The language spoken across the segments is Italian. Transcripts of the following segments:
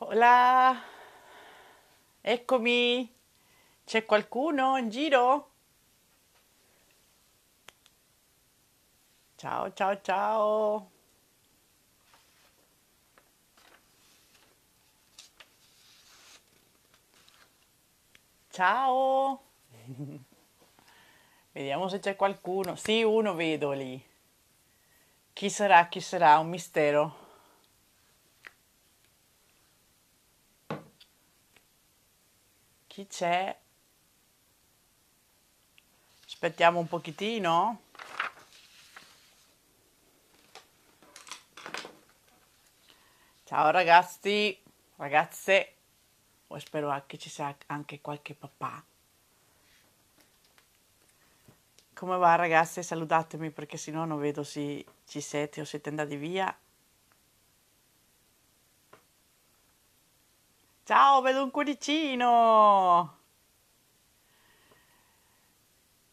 Hola, eccomi, c'è qualcuno in giro? Ciao, ciao, ciao. Ciao. Vediamo se c'è qualcuno. Sì, uno vedo lì. Chi sarà? Chi sarà? Un mistero. chi c'è? Aspettiamo un pochettino. Ciao ragazzi, ragazze, o spero che ci sia anche qualche papà. Come va ragazze? Salutatemi perché sennò non vedo se ci siete o siete andati via. Ciao, vedo un cuoricino!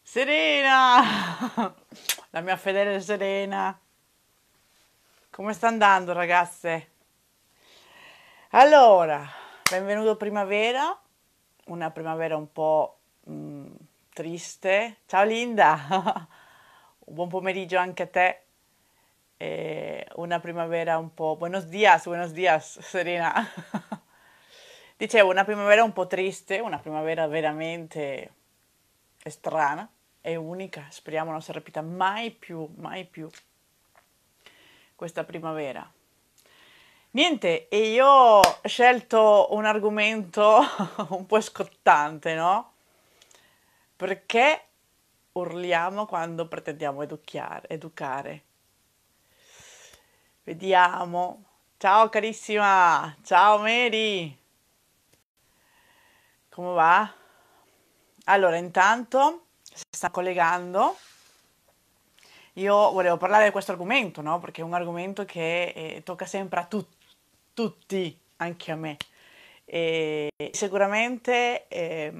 Serena! La mia fedele Serena! Come sta andando, ragazze? Allora, benvenuto primavera, una primavera un po' mh, mm, triste. Ciao Linda! un buon pomeriggio anche a te. E una primavera un po'... Buenos dias, buenos dias, Serena! Dicevo, una primavera un po' triste, una primavera veramente strana e unica. Speriamo non si ripeta mai più, mai più questa primavera. Niente, e io ho scelto un argomento un po' scottante, no? Perché urliamo quando pretendiamo educare, educare? Vediamo. Ciao carissima, ciao Mary. Come va? Allora, intanto si sta collegando. Io volevo parlare di questo argomento, no? Perché è un argomento che eh, tocca sempre a tu- tutti, anche a me. E sicuramente eh,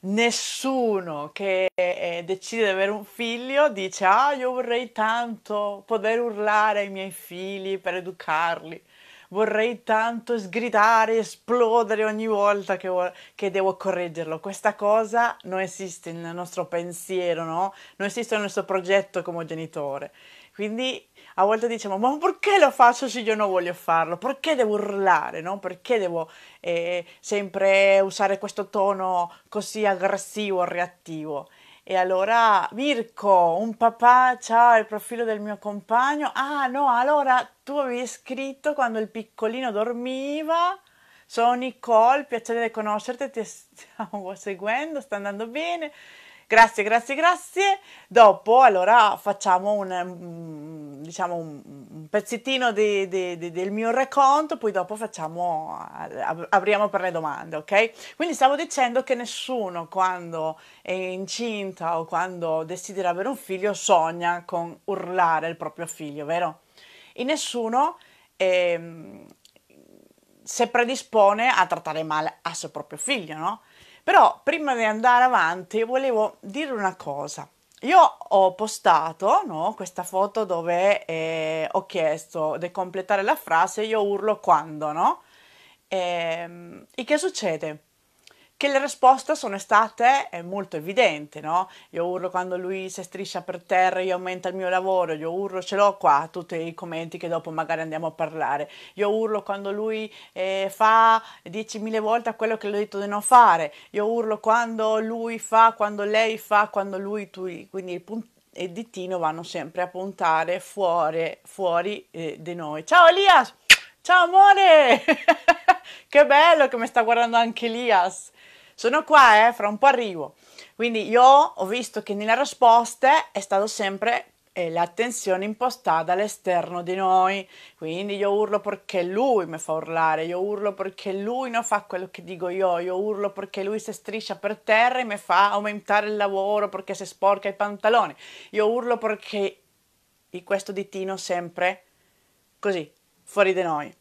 nessuno che eh, decide di avere un figlio dice: Ah, io vorrei tanto poter urlare ai miei figli per educarli vorrei tanto sgridare, esplodere ogni volta che, vo- che, devo correggerlo. Questa cosa non esiste nel nostro pensiero, no? Non esiste nel nostro progetto come genitore. Quindi a volte diciamo, ma perché lo faccio se io non voglio farlo? Perché devo urlare, no? Perché devo eh, sempre usare questo tono così aggressivo, reattivo? E allora, Mirko, un papà, ciao, il profilo del mio compagno. Ah no, allora tu avevi scritto quando il piccolino dormiva. Sono Nicole, piacere di conoscerti, ti stiamo seguendo, sta andando bene. Grazie, grazie, grazie. Dopo allora facciamo un, mm, diciamo, un pezzettino di, di, di, del mio racconto, poi dopo facciamo, eh, apriamo per le domande, ok? Quindi stavo dicendo che nessuno quando è incinta o quando desidera avere un figlio sogna con urlare il proprio figlio, vero? E nessuno... Eh, se predispone a trattare male a suo proprio figlio, no? Però prima di andare avanti volevo dire una cosa. Io ho postato no, questa foto dove eh, ho chiesto di completare la frase io urlo quando, no? E, ehm, e che succede? che le risposte sono state eh, molto evidenti, no? Io urlo quando lui si striscia per terra, io aumenta il mio lavoro, io urlo, ce l'ho qua, tutti i commenti che dopo magari andiamo a parlare, io urlo quando lui eh, fa 10.000 volte quello che l'ho detto di non fare, io urlo quando lui fa, quando lei fa, quando lui, tu, quindi il punto e il dittino vanno sempre a puntare fuori, fuori eh, di noi. Ciao Elias! Ciao amore! che bello che mi sta guardando anche Elias! Sono qua, eh, fra un po' arrivo. Quindi io ho visto che nella risposta è stata sempre eh, l'attenzione impostata all'esterno di noi. Quindi io urlo perché lui mi fa urlare, io urlo perché lui non fa quello che dico io, io urlo perché lui si striscia per terra e mi fa aumentare il lavoro perché si sporca i pantaloni. Io urlo perché questo ditino sempre così, fuori di noi.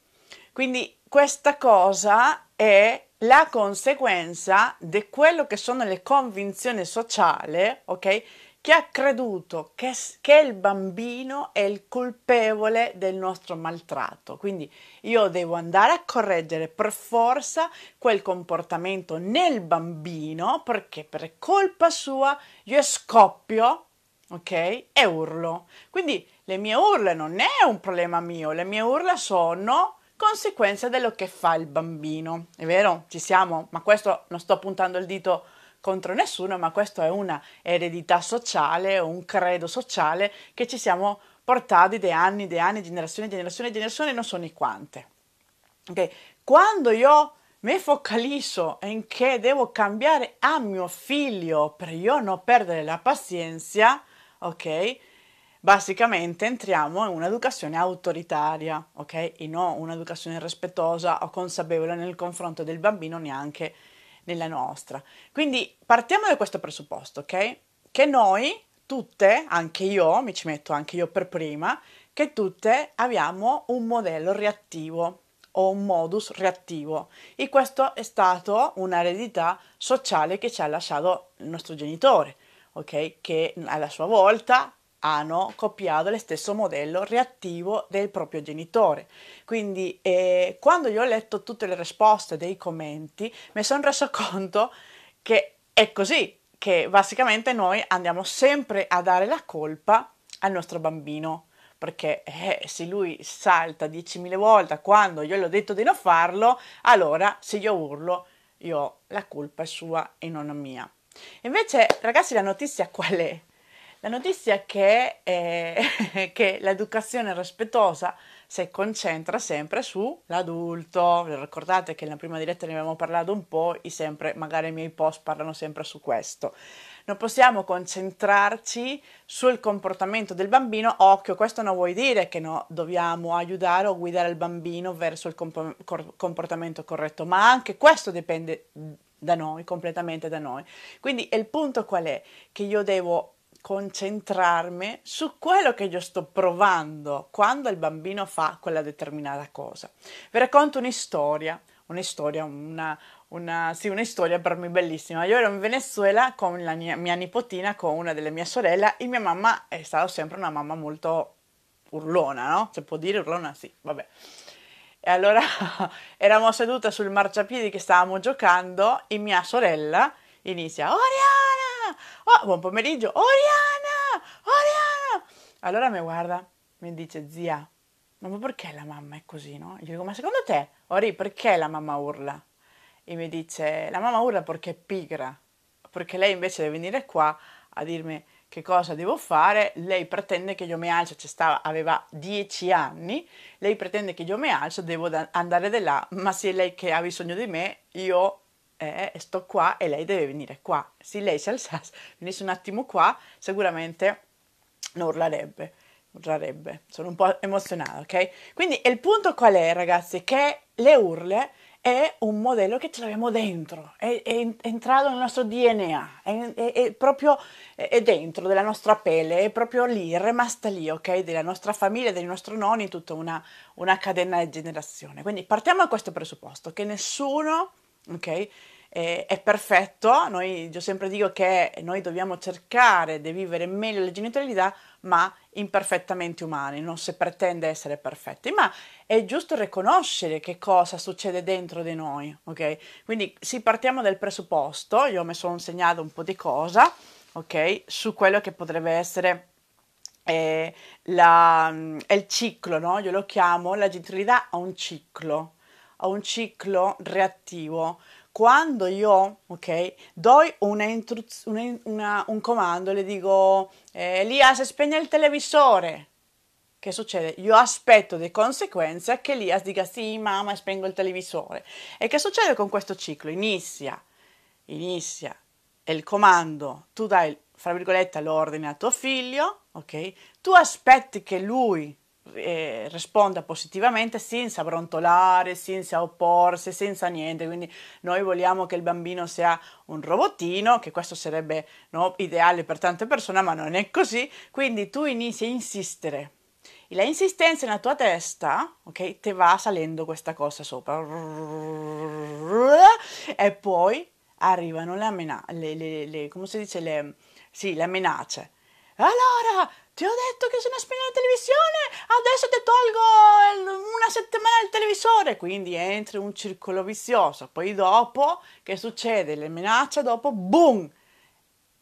Quindi questa cosa è la conseguenza di quello che sono le convinzioni sociali, ok? Che ha creduto che, che il bambino è il colpevole del nostro maltratto. Quindi io devo andare a correggere per forza quel comportamento nel bambino perché per colpa sua io scoppio, ok? E urlo. Quindi le mie urla non è un problema mio, le mie urla sono conseguenza dello che fa il bambino. È vero? Ci siamo? Ma questo non sto puntando il dito contro nessuno, ma questo è una eredità sociale, un credo sociale che ci siamo portati da anni, da anni, generazioni, generazioni, generazioni, non so ni quante. Ok, Quando io mi focalizzo in che devo cambiare a mio figlio per io non perdere la pazienza, ok? Basicamente entriamo in un'educazione autoritaria, ok? E non un'educazione rispettosa o consapevole nel confronto del bambino neanche nella nostra. Quindi partiamo da questo presupposto, ok? Che noi tutte, anche io, mi ci metto anche io per prima, che tutte abbiamo un modello reattivo o un modus reattivo e questo è stato un'eredità sociale che ci ha lasciato il nostro genitore, ok? Che alla sua volta hanno copiato lo stesso modello reattivo del proprio genitore. Quindi eh, quando io ho letto tutte le risposte dei commenti mi sono reso conto che è così, che basicamente noi andiamo sempre a dare la colpa al nostro bambino perché eh, se lui salta 10.000 volte quando io gli ho detto di non farlo, allora se io urlo, io la colpa è sua e non mia. Invece, ragazzi, la notizia qual è? La notizia è che, eh, che l'educazione rispettosa si concentra sempre sull'adulto. Ricordate che nella prima diretta ne abbiamo parlato un po', i sempre, magari i miei post parlano sempre su questo. Non possiamo concentrarci sul comportamento del bambino. Occhio, questo non vuol dire che no, dobbiamo aiutare o guidare il bambino verso il comportamento corretto, ma anche questo dipende da noi, completamente da noi. Quindi il punto qual è? Che io devo concentrarmi su quello che io sto provando quando il bambino fa quella determinata cosa. Vi racconto un'istoria, un'istoria, una, una, sì, un'istoria per me bellissima. Io ero in Venezuela con la mia, mia nipotina, con una delle mie sorelle e mia mamma è stata sempre una mamma molto urlona, no? Se può dire urlona, sì, vabbè. E allora eravamo sedute sul marciapiede che stavamo giocando e mia sorella inizia, Oriana! oh, buon pomeriggio, Oriana, Oriana. Allora mi guarda, mi dice, zia, ma perché la mamma è così, no? Io dico, ma secondo te, Ori, perché la mamma urla? E mi dice, la mamma urla perché è pigra, perché lei invece deve venire qua a dirmi che cosa devo fare, lei pretende che io mi alzo, cioè stava, aveva dieci anni, lei pretende che io mi alzo, devo da- andare da là, ma se è lei che ha bisogno di me, io eh, eh, eh, sto qua e lei deve venire qua. Se lei si alzasse, venisse un attimo qua, sicuramente non urlerebbe. urlerebbe. Sono un po' emozionata, ok? Quindi il punto qual è, ragazzi? Che le urle è un modello che ce l'abbiamo dentro, è, è, entrato nel nostro DNA, è, è, è, proprio è dentro della nostra pelle, è proprio lì, è rimasta lì, ok? Della nostra famiglia, dei nostri nonni, tutta una, una catena di generazione. Quindi partiamo da questo presupposto, che nessuno ok? è perfetto, noi, io sempre dico che noi dobbiamo cercare di vivere meglio la genitorialità, ma imperfettamente umani, non si pretende essere perfetti, ma è giusto riconoscere che cosa succede dentro di noi, ok? Quindi se partiamo dal presupposto, io mi sono insegnato un po' di cosa, ok? Su quello che potrebbe essere eh, la, mm, il ciclo, no? Io lo chiamo, la genitorialità ha un ciclo, a un ciclo reattivo. Quando io, ok, do una intruz- una, una, un comando, le dico eh, Elia, se spegne il televisore, che succede? Io aspetto di conseguenza che Elias dica sì, mamma, spengo il televisore. E che succede con questo ciclo? Inizia, inizia, è il comando, tu dai, fra virgolette, l'ordine a tuo figlio, ok? Tu aspetti che lui eh, risponda positivamente senza brontolare, senza opporsi, senza niente. Quindi noi vogliamo che il bambino sia un robottino, che questo sarebbe no, ideale per tante persone, ma non è così. Quindi tu inizi a insistere. E la insistenza nella tua testa, ok, te va salendo questa cosa sopra. E poi arrivano le, amena- le, le, le come si dice, le, sì, le minacce. Allora, ti ho detto che se ne spegne la televisione, adesso ti tolgo una settimana il televisore. Quindi entra in un circolo vizioso. Poi dopo, che succede? Le minacce, dopo, boom,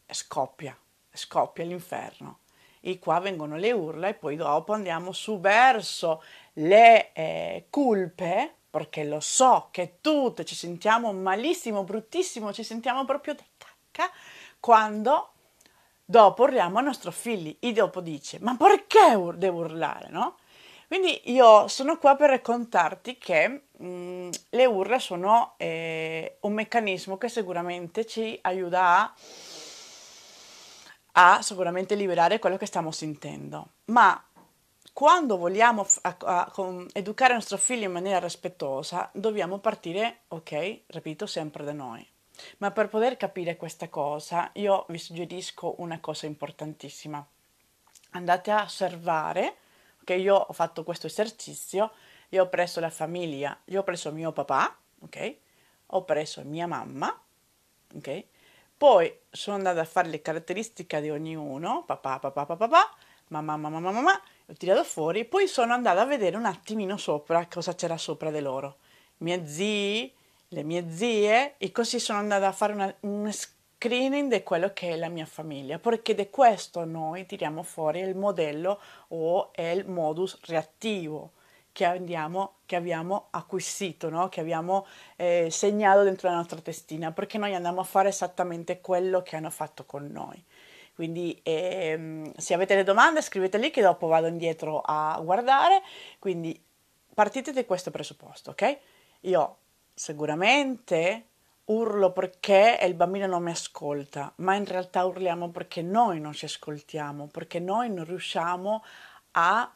scoppia, scoppia l'inferno. E qua vengono le urla e poi dopo andiamo su verso le eh, colpe, perché lo so che tutte ci sentiamo malissimo, bruttissimo, ci sentiamo proprio di cacca, quando Dopo urliamo a nostro figlio, e dopo dice, ma perché ur- devo urlare, no? Quindi io sono qua per raccontarti che mh, mm, le urla sono eh, un meccanismo che sicuramente ci aiuta a a sicuramente liberare quello che stiamo sentendo. Ma quando vogliamo f- a- a- con- educare il nostro figlio in maniera rispettosa, dobbiamo partire, ok, ripeto, sempre da noi. Ma per poter capire questa cosa io vi suggerisco una cosa importantissima. Andate a osservare, che okay, io ho fatto questo esercizio, io ho preso la famiglia, io ho preso mio papà, ok? Ho preso mia mamma, ok? Poi sono andata a fare le caratteristiche di ognuno, papà, papà, papà, papà, mamma, mamma, mamma, mamma, ho tirato fuori, poi sono andata a vedere un attimino sopra cosa c'era sopra di loro. Mia zii, le mie zie e così sono andata a fare una, un screening di quello che è la mia famiglia, perché di questo noi tiriamo fuori il modello o il modus reattivo che, andiamo, che abbiamo acquisito, no? che abbiamo eh, segnato dentro la nostra testina, perché noi andiamo a fare esattamente quello che hanno fatto con noi. Quindi ehm, se avete le domande scrivete lì che dopo vado indietro a guardare, quindi partite da questo presupposto, ok? Io Sicuramente urlo perché e il bambino non mi ascolta, ma in realtà urliamo perché noi non ci ascoltiamo, perché noi non riusciamo a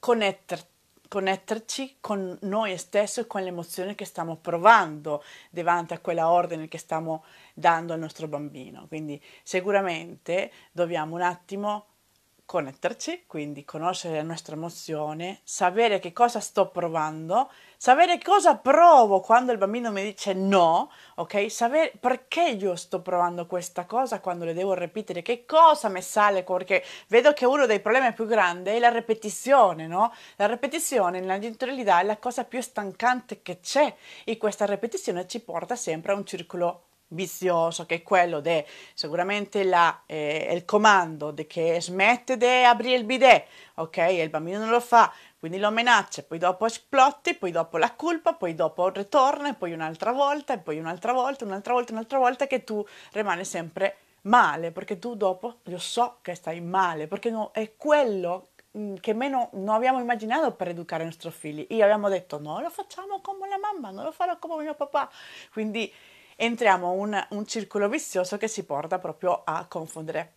connetterci connetterci con noi stessi e con le emozioni che stiamo provando davanti a quella ordine che stiamo dando al nostro bambino. Quindi sicuramente dobbiamo un attimo connetterci, quindi conoscere la nostra emozione, sapere che cosa sto provando, sapere cosa provo quando il bambino mi dice no, ok? Sapere perché io sto provando questa cosa quando le devo ripetere, che cosa mi sale, perché vedo che uno dei problemi più grandi è la ripetizione, no? La ripetizione nella genitorialità è la cosa più stancante che c'è e questa ripetizione ci porta sempre a un circolo vizioso che è quello di sicuramente la, eh, il comando di che smette di aprire il bidet, ok? E il bambino non lo fa, quindi lo minaccia, poi dopo esplotti, poi dopo la colpa, poi dopo ritorna, e poi un'altra volta, e poi un'altra volta, un'altra volta, un'altra volta, che tu rimani sempre male, perché tu dopo io so che stai male, perché no, è quello mm, che meno non abbiamo immaginato per educare i nostri figli. Io abbiamo detto no, lo facciamo come la mamma, non lo farò come mio papà. Quindi entriamo in un, un circolo vizioso che si porta proprio a confondere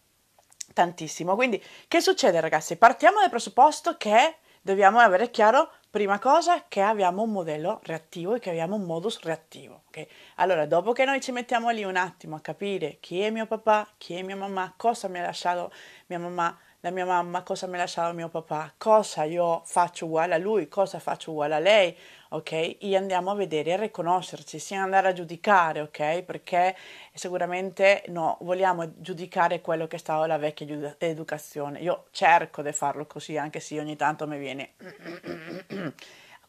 tantissimo. Quindi, che succede, ragazzi? Partiamo dal presupposto che dobbiamo avere chiaro, prima cosa, che abbiamo un modello reattivo e che abbiamo un modus reattivo. Okay? Allora, dopo che noi ci mettiamo lì un attimo a capire chi è mio papà, chi è mia mamma, cosa mi ha lasciato mia mamma la mia mamma, cosa mi lasciava mio papà, cosa io faccio uguale a lui, cosa faccio uguale a lei, ok? E andiamo a vedere e a riconoscerci, sia andare a giudicare, ok? Perché sicuramente no, vogliamo giudicare quello che è stata la vecchia educazione. Io cerco di farlo così, anche se ogni tanto mi viene...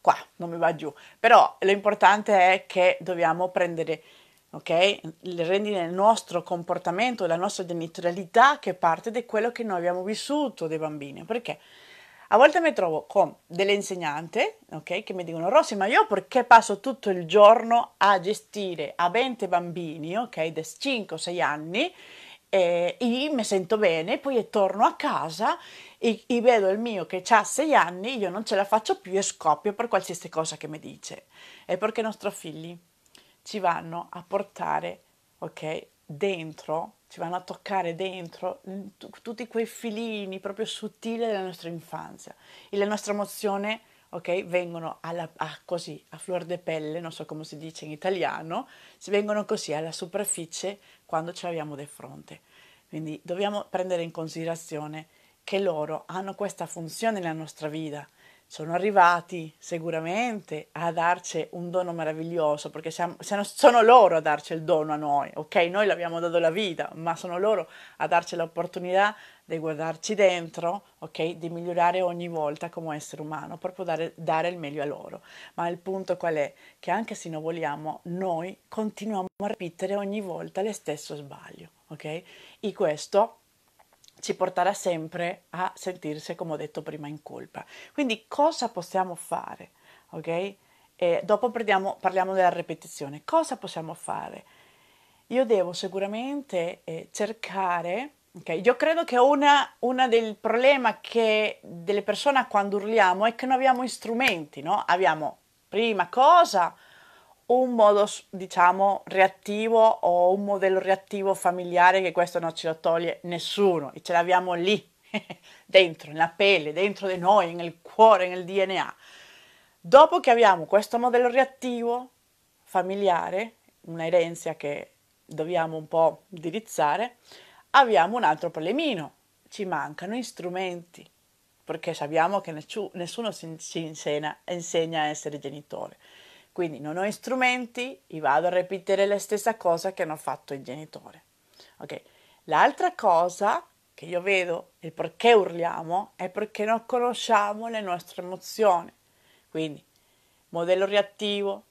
qua, non mi va giù. Però l'importante è che dobbiamo prendere ok? Rendi nel nostro comportamento, la nostra genitorialità che parte di quello che noi abbiamo vissuto dei bambini, perché a volte mi trovo con delle insegnanti, ok, che mi dicono Rossi, ma io perché passo tutto il giorno a gestire a 20 bambini, ok, da 5 o 6 anni, eh, io mi sento bene, poi torno a casa e, e vedo il mio che ha 6 anni, io non ce la faccio più e scoppio per qualsiasi cosa che mi dice. È perché i nostri figli ci vanno a portare, ok, dentro, ci vanno a toccare dentro t- tutti quei filini proprio sottili della nostra infanzia e la nostra emozione, ok, vengono alla, a così, a flor de pelle, non so come si dice in italiano, vengono così alla superficie quando ce l'abbiamo di fronte. Quindi dobbiamo prendere in considerazione che loro hanno questa funzione nella nostra vita sono arrivati sicuramente a darci un dono meraviglioso, perché siamo, sono loro a darci il dono a noi, ok? Noi l'abbiamo dato la vita, ma sono loro a darci l'opportunità di guardarci dentro, ok? Di migliorare ogni volta come essere umano, proprio dare, dare il meglio a loro. Ma il punto qual è? Che anche se non vogliamo, noi continuiamo a ripetere ogni volta lo stesso sbaglio, ok? E questo ci porterà sempre a sentirsi, come ho detto prima, in colpa. Quindi cosa possiamo fare? Ok? E dopo parliamo, parliamo della ripetizione. Cosa possiamo fare? Io devo sicuramente eh, cercare, ok? io credo che una del problema che delle persone quando urliamo è che non abbiamo strumenti, no? Abbiamo prima cosa, un modo, diciamo, reattivo o un modello reattivo familiare che questo non ce lo toglie nessuno e ce l'abbiamo lì, dentro, nella pelle, dentro di noi, nel cuore, nel DNA. Dopo che abbiamo questo modello reattivo familiare, una erenza che dobbiamo un po' indirizzare, abbiamo un altro problemino, ci mancano strumenti, perché sappiamo che nessuno si insegna a essere genitore. Quindi non ho strumenti e vado a ripetere la stessa cosa che hanno fatto i genitori. Okay. L'altra cosa che io vedo, il perché urliamo, è perché non conosciamo le nostre emozioni. Quindi, modello reattivo,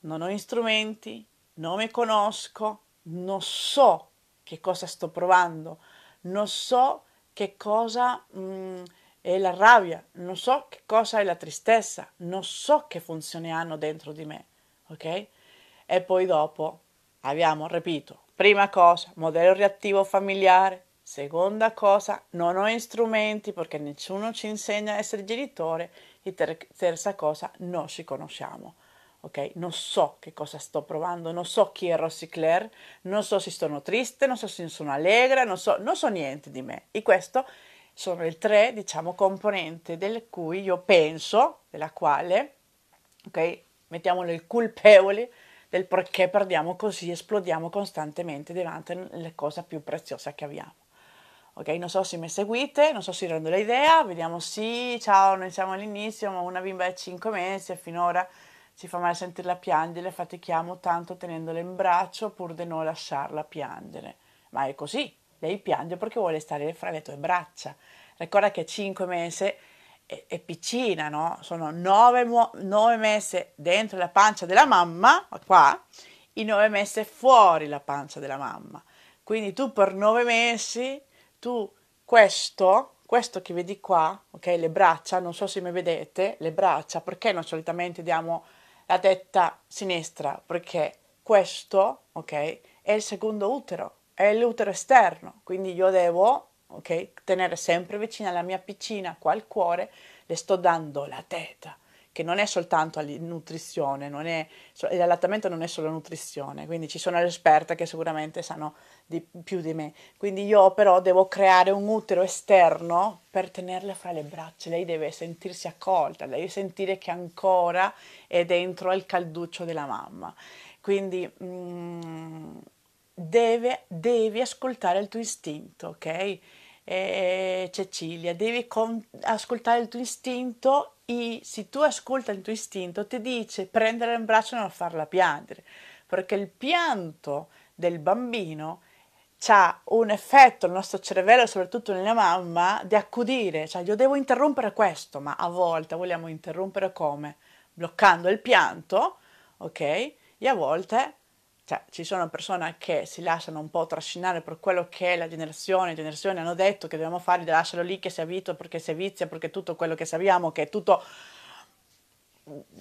non ho strumenti, non mi conosco, non so che cosa sto provando, non so che cosa... Mh, mm, è la rabbia, non so che cosa è la tristezza, non so che funzioni hanno dentro di me, ok? E poi dopo abbiamo, ripeto, prima cosa, modello reattivo familiare, seconda cosa, non ho strumenti perché nessuno ci insegna a essere genitore e ter- terza cosa, non ci conosciamo. Ok, non so che cosa sto provando, non so chi è Rossi Claire, non so se sono triste, non so se sono allegra, non so, non so niente di me. E questo è sono le tre, diciamo, componenti del cui io penso, della quale, ok, mettiamolo il colpevole del perché perdiamo così, esplodiamo costantemente davanti alla cosa più preziosa che abbiamo. Ok, non so se mi seguite, non so se rendo l'idea, vediamo sì, ciao, noi siamo all'inizio, ma una bimba è 5 mesi e finora ci fa male sentirla piangere, fatichiamo tanto tenendola in braccio pur di non lasciarla piangere. Ma è così, lei piange perché vuole stare fra le tue braccia. Ricorda che 5 mesi è, è piccina, no? Sono 9, 9 mesi dentro la pancia della mamma, qua, i 9 mesi fuori la pancia della mamma. Quindi tu per 9 mesi, tu questo, questo che vedi qua, ok, le braccia, non so se mi vedete, le braccia, perché noi solitamente diamo la testa sinistra? Perché questo, ok, è il secondo utero è l'utero esterno, quindi io devo okay, tenere sempre vicina alla mia piccina qua al cuore, le sto dando la teta, che non è soltanto nutrizione, non è, l'allattamento non è solo nutrizione, quindi ci sono le esperte che sicuramente sanno di, più di me, quindi io però devo creare un utero esterno per tenerla fra le braccia, lei deve sentirsi accolta, deve sentire che ancora è dentro al calduccio della mamma, quindi... Mm, deve, devi ascoltare il tuo istinto, ok? Eh, Cecilia, devi con- ascoltare il tuo istinto e se tu ascolta il tuo istinto ti dice prendere in braccio e non farla piangere, perché il pianto del bambino ha un effetto nel nostro cervello, soprattutto nella mamma, di accudire, cioè io devo interrompere questo, ma a volte vogliamo interrompere come? Bloccando il pianto, ok? E a volte cioè, ci sono persone che si lasciano un po' trascinare per quello che la generazione, le generazioni hanno detto che dobbiamo fare, lascialo lì che si abitua perché si vizia, perché tutto quello che sappiamo, che è tutto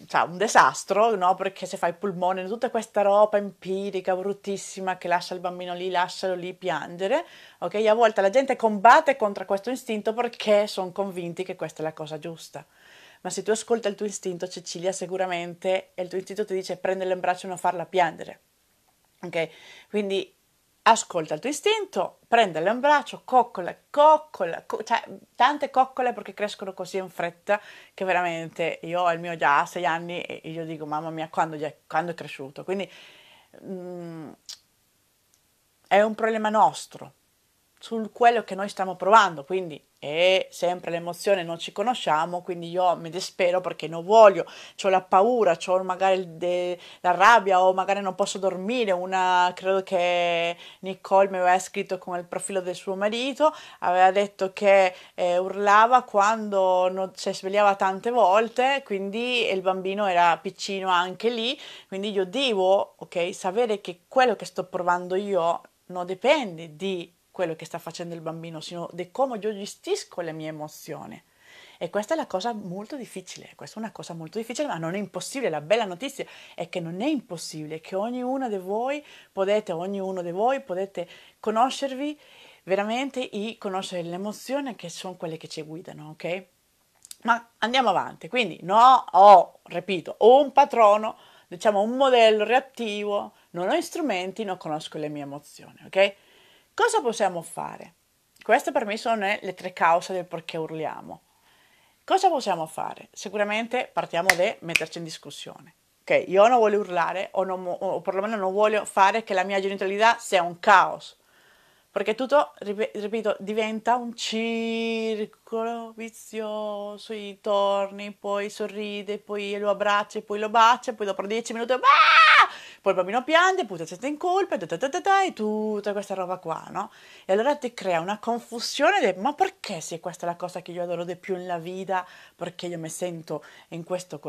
cioè, un disastro, no? Perché se fai il polmone, tutta questa roba empirica, bruttissima, che lascia il bambino lì, lascialo lì piangere, ok? A volte la gente combatte contro questo istinto perché sono convinti che questa è la cosa giusta. Ma se tu ascolta il tuo istinto, Cecilia, sicuramente, e il tuo istinto ti dice prendela in braccio e non farla piangere. Ok? Quindi ascolta il tuo istinto, prendele un braccio, coccola, coccola, co- cioè tante coccole perché crescono così in fretta che veramente io ho il mio già a sei anni e io dico mamma mia quando è, quando è cresciuto, quindi mh, mm, è un problema nostro, su quello che noi stiamo provando, quindi è sempre l'emozione, non ci conosciamo, quindi io mi despero perché non voglio, ho la paura, ho magari de- la rabbia o magari non posso dormire, una, credo che Nicole mi aveva scritto con il profilo del suo marito, aveva detto che eh, urlava quando non, si svegliava tante volte, quindi il bambino era piccino anche lì, quindi io devo, ok, sapere che quello che sto provando io non dipende di quello che sta facendo il bambino, sino di come io gestisco le mie emozioni. E questa è la cosa molto difficile, questa è una cosa molto difficile, ma non è impossibile. La bella notizia è che non è impossibile, che ognuno di voi potete, ognuno di voi potete conoscervi veramente e conoscere le emozioni che sono quelle che ci guidano, ok? Ma andiamo avanti, quindi no, ho, ripeto, ho un patrono, diciamo un modello reattivo, non ho strumenti, non conosco le mie emozioni, ok? Cosa possiamo fare? Queste per me sono eh, le tre cause del perché urliamo. Cosa possiamo fare? Sicuramente partiamo da metterci in discussione. Ok, io non voglio urlare o, non, o perlomeno non voglio fare che la mia genitalità sia un caos. Perché tutto, ripeto, diventa un circolo vizioso, i torni, poi sorride, poi lo abbraccia, poi lo bacia, poi dopo dieci minuti... Ah! Poi il bambino piange, poi siete in colpa, e, ta ta ta e tutta questa roba qua, no? E allora ti crea una confusione del ma perché se questa è la cosa che io adoro di più nella vita, perché io mi sento in questo,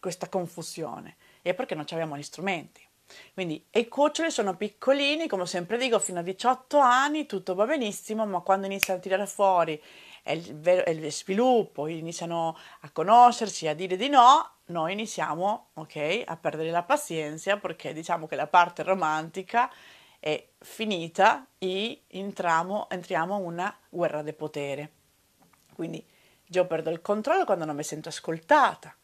questa confusione? E perché non abbiamo gli strumenti. Quindi i cuccioli sono piccolini, come sempre dico, fino a 18 anni tutto va benissimo, ma quando iniziano a tirare fuori è il, vero, è il sviluppo, iniziano a conoscersi, a dire di no, noi iniziamo okay, a perdere la pazienza perché diciamo che la parte romantica è finita e entriamo, entriamo in una guerra di potere. Quindi io perdo il controllo quando non mi sento ascoltata.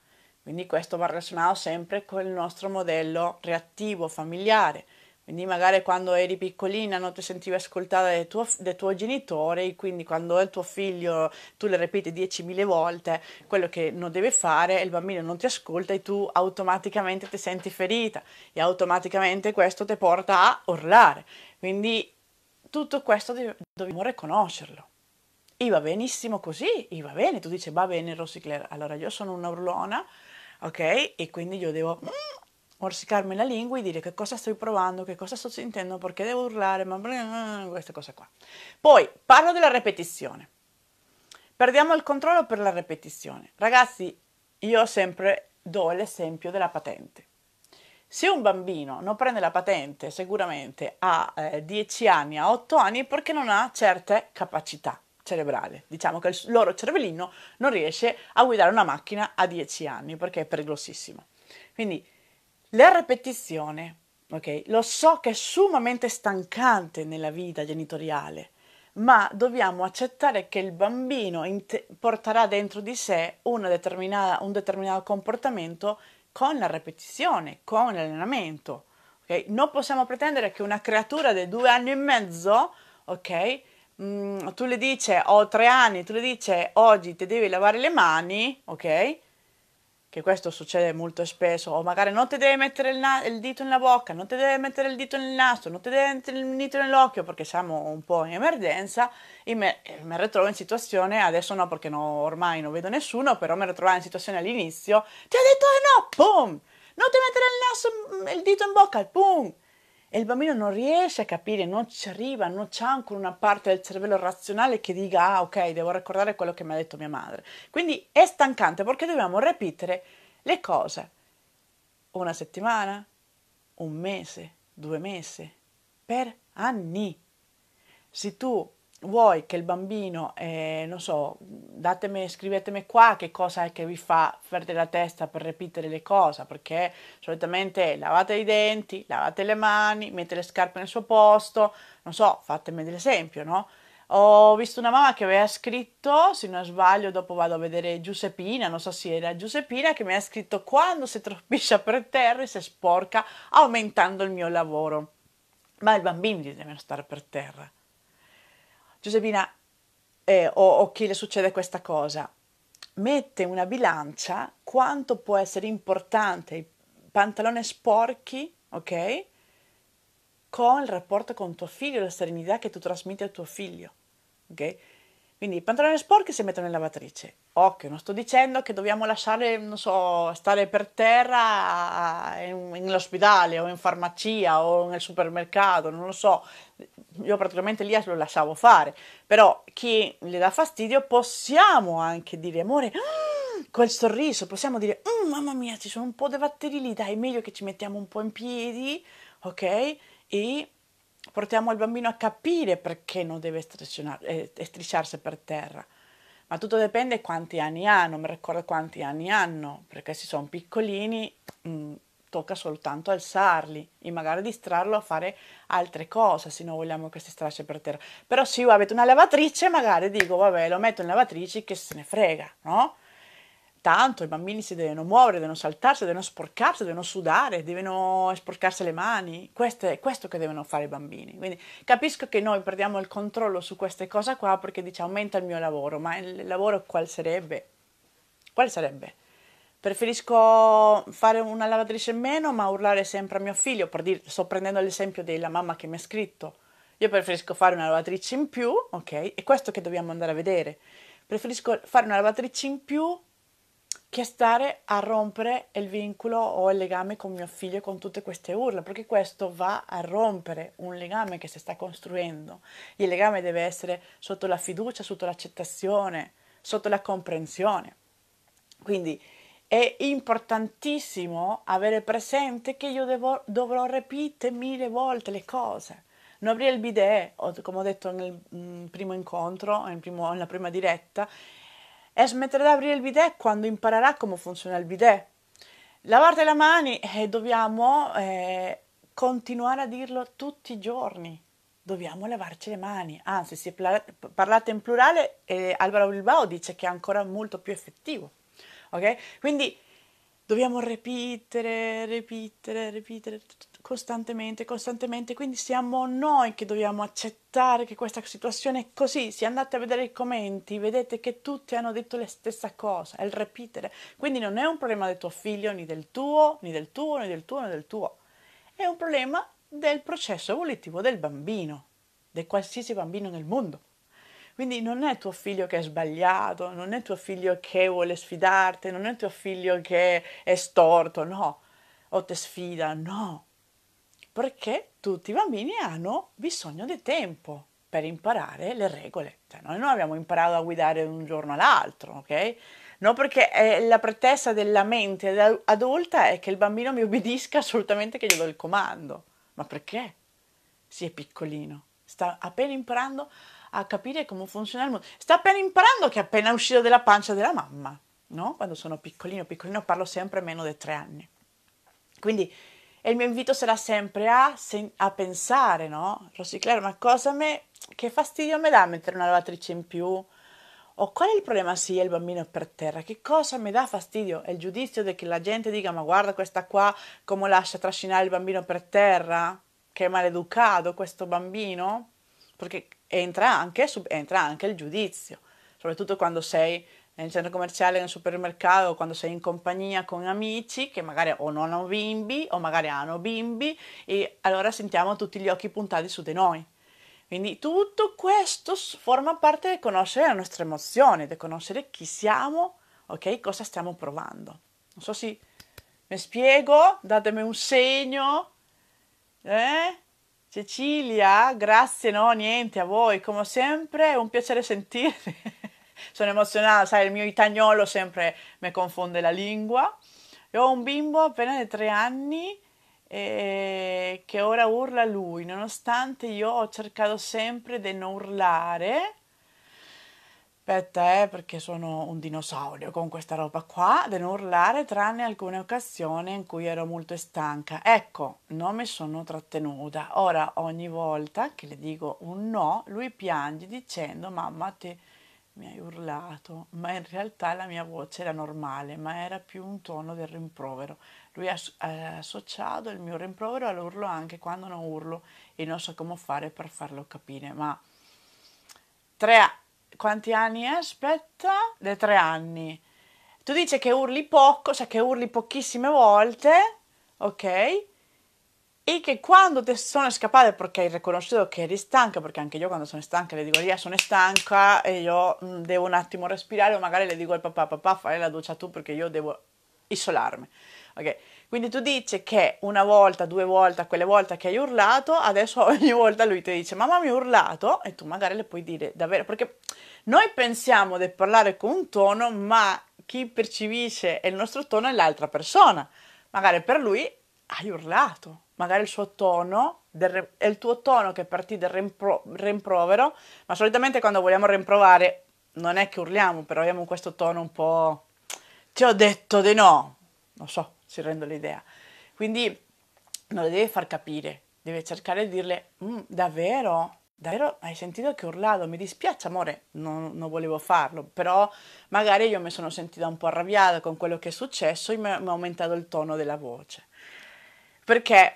Quindi questo va relazionato sempre con il nostro modello reattivo familiare quindi magari quando eri piccolina non ti sentivi ascoltare dai, tuo, tuoi genitori, quindi quando è il tuo figlio tu le ripeti 10.000 volte quello che non deve fare il bambino non ti ascolta e tu automaticamente ti senti ferita e automaticamente questo ti porta a urlare. Quindi tutto questo dobbiamo riconoscerlo. E va benissimo così, e va bene, tu dici va bene Rosicler, allora io sono una urlona, ok? E quindi io devo... Mm, morsicarmi la lingua e dire che cosa sto provando, che cosa sto sentendo, perché devo urlare, ma queste cose qua. Poi parlo della ripetizione. Perdiamo il controllo per la ripetizione. Ragazzi, io sempre do l'esempio della patente. Se un bambino non prende la patente sicuramente a eh, 10 anni, a 8 anni, perché non ha certe capacità cerebrale. Diciamo che il loro cervellino non riesce a guidare una macchina a 10 anni perché è pericolosissimo. Quindi la ripetizione, ok? Lo so che è sumamente stancante nella vita genitoriale, ma dobbiamo accettare che il bambino te- porterà dentro di sé un determinato comportamento con la ripetizione, con l'allenamento. Okay? Non possiamo pretendere che una creatura di due anni e mezzo, ok? Mm, tu le dici, ho tre anni, tu le dici, oggi ti devi lavare le mani, ok? che questo succede molto spesso, o magari non ti devi mettere il, na- il dito nella bocca, non ti devi mettere il dito nel nastro, non ti devi mettere il dito nell'occhio perché siamo un po' in emergenza, io me, ritrovo in situazione, adesso no perché no, ormai non vedo nessuno, però mi ritrovavo in situazione all'inizio, ti ha detto ah, no, boom, non ti mettere il naso, il dito in bocca, boom, e il bambino non riesce a capire, non ci arriva, non c'è ancora una parte del cervello razionale che dica ah ok, devo ricordare quello che mi ha detto mia madre. Quindi è stancante perché dobbiamo ripetere le cose una settimana, un mese, due mesi, per anni. Se tu vuoi che il bambino, eh, non so, datemi, scrivetemi qua che cosa è che vi fa perdere la testa per ripetere le cose, perché solitamente lavate i denti, lavate le mani, mettete le scarpe nel suo posto, non so, fatemi dell'esempio, no? Ho visto una mamma che aveva scritto, se non sbaglio, dopo vado a vedere Giuseppina, non so se era Giuseppina, che mi ha scritto quando si troppiscia per terra e si sporca aumentando il mio lavoro. Ma il bambino deve stare per terra Giuseppina, eh, o, o chi le succede questa cosa, mette una bilancia quanto può essere importante i pantaloni sporchi, ok? Con il rapporto con tuo figlio, la serenità che tu trasmetti a tuo figlio, ok? Quindi i pantaloni sporchi si mettono in lavatrice. Occhio, non sto dicendo che dobbiamo lasciare, non so, stare per terra in, in ospedale o in farmacia o nel supermercato, non lo so. Io praticamente lì lo lasciavo fare. Però chi le dà fastidio possiamo anche dire, amore, ah, quel sorriso, possiamo dire, mm, mamma mia, ci sono un po' di batteri lì, dai, è meglio che ci mettiamo un po' in piedi, ok? E portiamo il bambino a capire perché non deve eh, strisciarsi per terra. Ma tutto dipende quanti anni hanno, mi ricordo quanti anni hanno, perché se sono piccolini mh, mm, tocca soltanto alzarli e magari distrarlo a fare altre cose se non vogliamo che si strisci per terra. Però se io avete una lavatrice magari dico vabbè lo metto in lavatrice che se ne frega, no? tanto, i bambini si devono muovere, devono saltarsi, devono sporcarsi, devono sudare, devono sporcarsi le mani, questo è questo che devono fare i bambini. Quindi capisco che noi perdiamo il controllo su queste cose qua perché dice aumenta il mio lavoro, ma il lavoro qual sarebbe? Qual sarebbe? Preferisco fare una lavatrice in meno ma urlare sempre a mio figlio, per dire, sto prendendo l'esempio della mamma che mi ha scritto. Io preferisco fare una lavatrice in più, ok? È questo che dobbiamo andare a vedere. Preferisco fare una lavatrice in più che stare a rompere il vincolo o il legame con mio figlio con tutte queste urla, perché questo va a rompere un legame che si sta costruendo. Il legame deve essere sotto la fiducia, sotto l'accettazione, sotto la comprensione. Quindi è importantissimo avere presente che io devo, dovrò ripetere mille volte le cose. Non aprire il bidet, come ho detto nel mm, primo incontro, nella prima diretta, e smettere di aprire il bidet quando imparerà come funziona il bidet. Lavate le mani e eh, dobbiamo eh, continuare a dirlo tutti i giorni. Dobbiamo lavarci le mani. Anzi, se parlate in plurale, eh, Alvaro Bilbao dice che è ancora molto più effettivo. Ok? Quindi dobbiamo ripetere, ripetere, ripetere costantemente, costantemente, quindi siamo noi che dobbiamo accettare che questa situazione è così. Se andate a vedere i commenti, vedete che tutti hanno detto la stessa cosa, è il ripetere. Quindi non è un problema del tuo figlio, né del tuo, né del tuo, né del tuo, né del tuo. È un problema del processo evolutivo del bambino, di qualsiasi bambino nel mondo. Quindi non è tuo figlio che è sbagliato, non è tuo figlio che vuole sfidarti, non è tuo figlio che è storto, no, o ti sfida, no perché tutti i bambini hanno bisogno di tempo per imparare le regole. Cioè, noi non abbiamo imparato a guidare da un giorno all'altro, ok? No, perché eh, la pretesa della mente adulta è che il bambino mi obbedisca assolutamente che gli do il comando. Ma perché? Si è piccolino, sta appena imparando a capire come funziona il mondo. Sta appena imparando che è appena uscito dalla pancia della mamma, no? Quando sono piccolino, piccolino parlo sempre meno di tre anni. Quindi e il mio invito sarà sempre a, a pensare, no? Rosiclare, ma cosa me... che fastidio mi dà mettere una lavatrice in più? O qual è il problema se sì, il bambino è per terra? Che cosa mi dà fastidio? È il giudizio di che la gente dica ma guarda questa qua come lascia trascinare il bambino per terra? Che è maleducato questo bambino? Perché entra anche, entra anche il giudizio, soprattutto quando sei nel centro commerciale, nel supermercato, quando sei in compagnia con amici che magari o non hanno bimbi o magari hanno bimbi e allora sentiamo tutti gli occhi puntati su di noi. Quindi tutto questo forma parte di conoscere la nostra emozione, di conoscere chi siamo, ok? Cosa stiamo provando. Non so se mi spiego, datemi un segno. Eh? Cecilia, grazie, no, niente a voi, come sempre è un piacere sentirvi. sono emozionata, sai, il mio itagnolo sempre mi confonde la lingua. Io ho un bimbo appena di tre anni eh, che ora urla lui, nonostante io ho cercato sempre di non urlare. Aspetta, eh, perché sono un dinosaurio con questa roba qua, di non urlare tranne alcune occasioni in cui ero molto stanca. Ecco, non mi sono trattenuta. Ora ogni volta che le dico un no, lui piange dicendo mamma te mi hai urlato, ma in realtà la mia voce era normale, ma era più un tono del rimprovero. Lui ha associato il mio rimprovero all'urlo anche quando non urlo e non so come fare per farlo capire, ma tre, quanti anni è? Aspetta, dei tre anni. Tu dici che urli poco, cioè che urli pochissime volte, ok? e che quando sono scappate perché hai riconosciuto che eri stanca, perché anche io quando sono stanca le dico Lia sono stanca e io mm, devo un attimo respirare o magari le dico al papà papà fai la doccia tu perché io devo isolarmi. Ok, quindi tu dici che una volta, due volte, quelle volte che hai urlato, adesso ogni volta lui ti dice mamma mi ha urlato e tu magari le puoi dire davvero, perché noi pensiamo di parlare con un tono ma chi percepisce il nostro tono è l'altra persona, magari per lui hai urlato magari il suo tono, del, è il tuo tono che partì dal rimpro, rimprovero, ma solitamente quando vogliamo rimprovare non è che urliamo, però abbiamo questo tono un po'... Ti ho detto di no, non so, si rende l'idea. Quindi non lo devi far capire, deve cercare di dirle, mm, davvero? Davvero hai sentito che ho urlato? Mi dispiace amore, non, non, volevo farlo, però magari io mi sono sentita un po' arrabbiata con quello che è successo e mi ha aumentato il tono della voce. Perché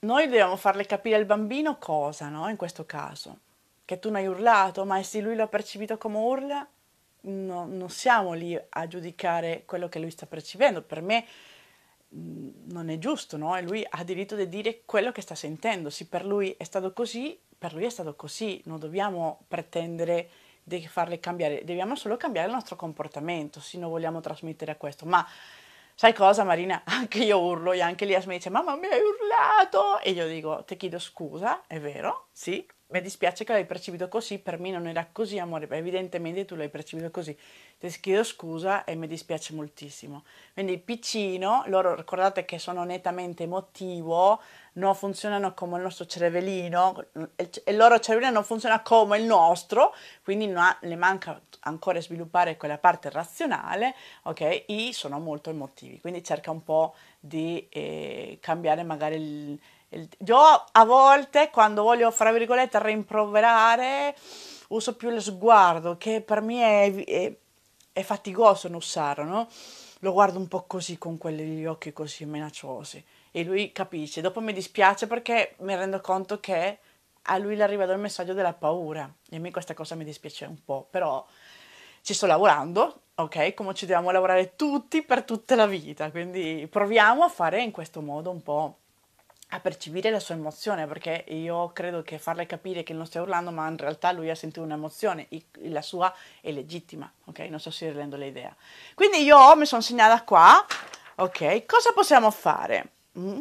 noi dobbiamo farle capire al bambino cosa, no? In questo caso, che tu non hai urlato, ma se lui lo ha percepito come urla, no, non siamo lì a giudicare quello che lui sta percependo. Per me mm, non è giusto, no? E lui ha diritto di dire quello che sta sentendo. Se per lui è stato così, per lui è stato così. Non dobbiamo pretendere di farle cambiare, dobbiamo solo cambiare il nostro comportamento, se non vogliamo trasmettere a questo. Ma sai cosa Marina, anche io urlo e anche Elias mi dice mamma mi hai urlato e io dico ti chiedo scusa, è vero, sì, mi dispiace che l'hai percepito così, per me non era così amore, Beh, evidentemente tu l'hai percepito così, ti chiedo scusa e mi dispiace moltissimo. Quindi piccino, loro ricordate che sono nettamente emotivo, non funzionano come il nostro cervellino e il loro cervellino non funziona come il nostro, quindi no, le manca ancora sviluppare quella parte razionale, ok? I sono molto emotivi, quindi cerca un po' di eh, cambiare magari il, il... Io a volte quando voglio, fra virgolette, rimproverare, uso più lo sguardo, che per me è, è, è faticoso non usarlo, no? Lo guardo un po' così, con quegli occhi così minacciosi e lui capisce. Dopo mi dispiace perché mi rendo conto che a lui le arriva il messaggio della paura e a me questa cosa mi dispiace un po', però ci sto lavorando, ok? Come ci dobbiamo lavorare tutti per tutta la vita, quindi proviamo a fare in questo modo un po' a percepire la sua emozione, perché io credo che farle capire che non stai urlando, ma in realtà lui ha sentito un'emozione, la sua è legittima, ok? Non so sto sirrendo l'idea. Quindi io mi sono segnata qua, ok? Cosa possiamo fare? Mm?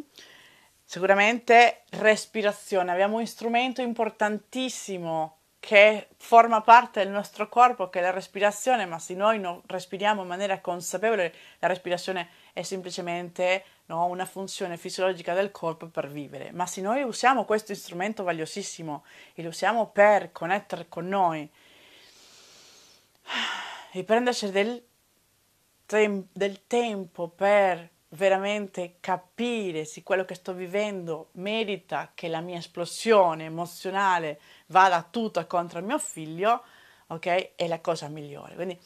Sicuramente respirazione, abbiamo un strumento importantissimo che forma parte del nostro corpo, che è la respirazione, ma se noi non respiriamo in maniera consapevole, la respirazione è semplicemente no, una funzione fisiologica del corpo per vivere. Ma se noi usiamo questo strumento valiosissimo e lo usiamo per connettere con noi e prenderci del, tem- del tempo per veramente capire se quello che sto vivendo merita che la mia esplosione emozionale vada tutta contro il mio figlio, ok? È la cosa migliore. Quindi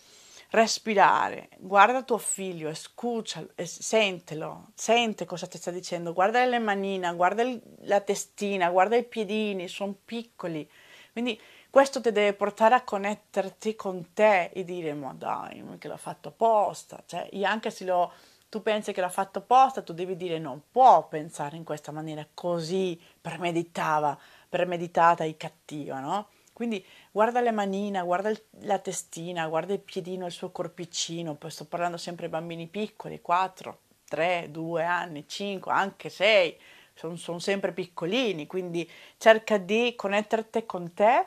respirare, guarda tuo figlio, escucha, sentelo, sente cosa ti sta dicendo, guarda le manine, guarda il, la testina, guarda i piedini, sono piccoli. Quindi questo ti deve portare a connetterti con te e dire ma dai, che l'ho fatto apposta, cioè, io anche se l'ho tu pensi che l'ha fatto apposta, tu devi dire non può pensare in questa maniera così premeditava, premeditata e cattiva, no? Quindi guarda le manina, guarda il, la testina, guarda il piedino, il suo corpicino, poi sto parlando sempre di bambini piccoli, 4, 3, 2 anni, 5, anche 6, sono son sempre piccolini, quindi cerca di connetterti con te,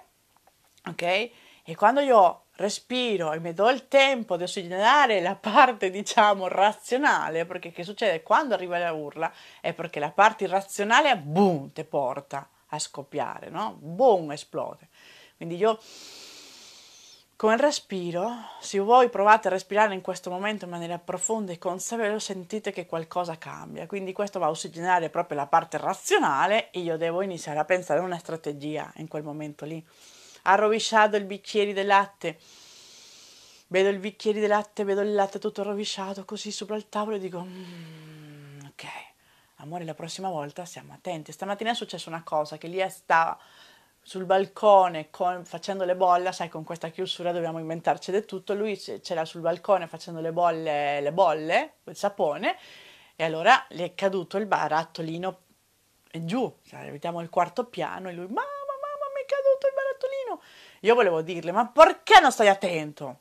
ok? E quando io respiro e mi do il tempo di ossigenare la parte diciamo razionale perché che succede quando arriva la urla è perché la parte irrazionale boom te porta a scoppiare no boom esplode quindi io con il respiro se voi provate a respirare in questo momento in maniera profonda e consapevole sentite che qualcosa cambia quindi questo va a ossigenare proprio la parte razionale e io devo iniziare a pensare a una strategia in quel momento lì ha rovesciato il bicchiere di latte. Vedo il bicchiere di latte, vedo il latte tutto rovesciato così sopra il tavolo e dico, mm, ok, amore, la prossima volta siamo attenti. Stamattina è successa una cosa che Lia stava sul balcone con, facendo le bolle, sai con questa chiusura dobbiamo inventarci del tutto, lui c'era sul balcone facendo le bolle, le bolle, il sapone, e allora le è caduto il barattolino giù, cioè, evitiamo il quarto piano e lui, ma più, io volevo dirle, ma perché non stai attento?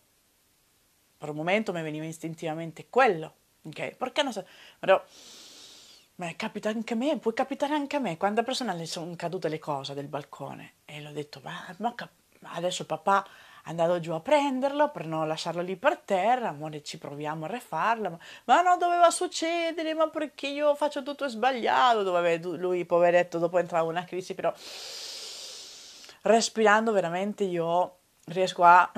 Per un momento mi veniva istintivamente quello, ok? Perché non stai... Però, ma capita anche a me, può capitare anche a me, quando a persona le sono cadute le cose del balcone e l'ho detto, ma, ma adesso papà è andato giù a prenderlo per non lasciarlo lì per terra, amore ci proviamo a rifarlo, ma, ma non doveva succedere, ma perché io faccio tutto sbagliato, doveva, lui poveretto dopo entrava una crisi, però respirando veramente io riesco a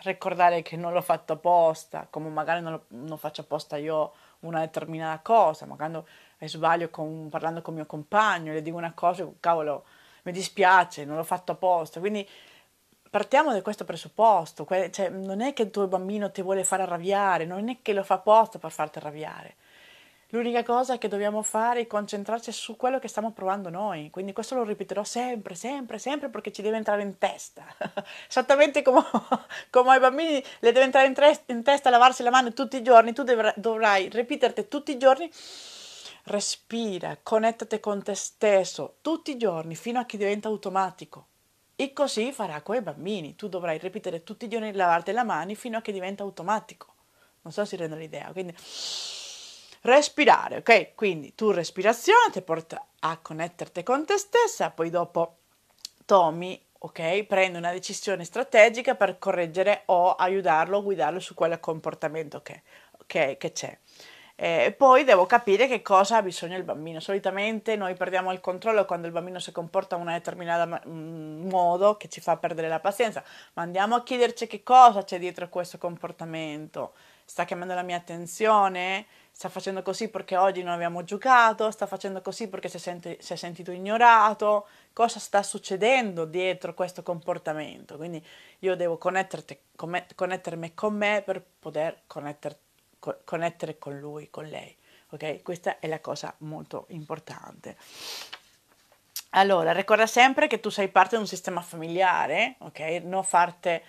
ricordare che non l'ho fatto apposta, come magari non, lo, non faccio apposta io una determinata cosa, magari sbaglio con, parlando con mio compagno, le dico una cosa, cavolo, mi dispiace, non l'ho fatto apposta. Quindi partiamo da questo presupposto, cioè, non è che il tuo bambino ti vuole far arrabbiare, non è che lo fa apposta per farti arrabbiare, L'unica cosa che dobbiamo fare è concentrarci su quello che stiamo provando noi, quindi questo lo ripeterò sempre, sempre, sempre perché ci deve entrare in testa, esattamente come, come, ai bambini le deve entrare in, tre, in, testa lavarsi la mano tutti i giorni, tu dovrai, dovrai ripeterti tutti i giorni, respira, connettati con te stesso tutti i giorni fino a che diventa automatico. E così farà con i bambini, tu dovrai ripetere tutti i giorni lavarti la mano fino a che diventa automatico. Non so se rendo l'idea, quindi respirare, ok? Quindi tu respirazione ti porta a connetterti con te stessa, poi dopo Tommy, ok, prende una decisione strategica per correggere o aiutarlo, guidarlo su quel comportamento che, okay, che c'è. E poi devo capire che cosa ha bisogno il bambino. Solitamente noi perdiamo il controllo quando il bambino si comporta in un determinato mm, modo che ci fa perdere la pazienza, ma andiamo a chiederci che cosa c'è dietro questo comportamento sta chiamando la mia attenzione, sta facendo così perché oggi non abbiamo giocato, sta facendo così perché si è, senti, si è sentito ignorato, cosa sta succedendo dietro questo comportamento. Quindi io devo con me, connettermi con me per poter connetter, co- connettere con lui, con lei. Ok? Questa è la cosa molto importante. Allora, ricorda sempre che tu sei parte di un sistema familiare, ok? Non farti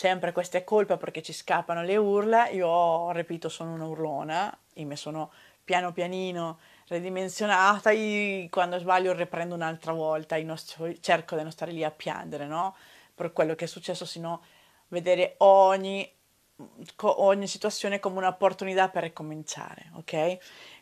sempre è colpa perché ci scappano le urla, io ho, ripeto sono una urlona e mi sono piano pianino ridimensionata e quando sbaglio riprendo un'altra volta, io cerco di non stare lì a piangere, no? Per quello che è successo, sino vedere ogni, ogni situazione come un'opportunità per ricominciare, ok?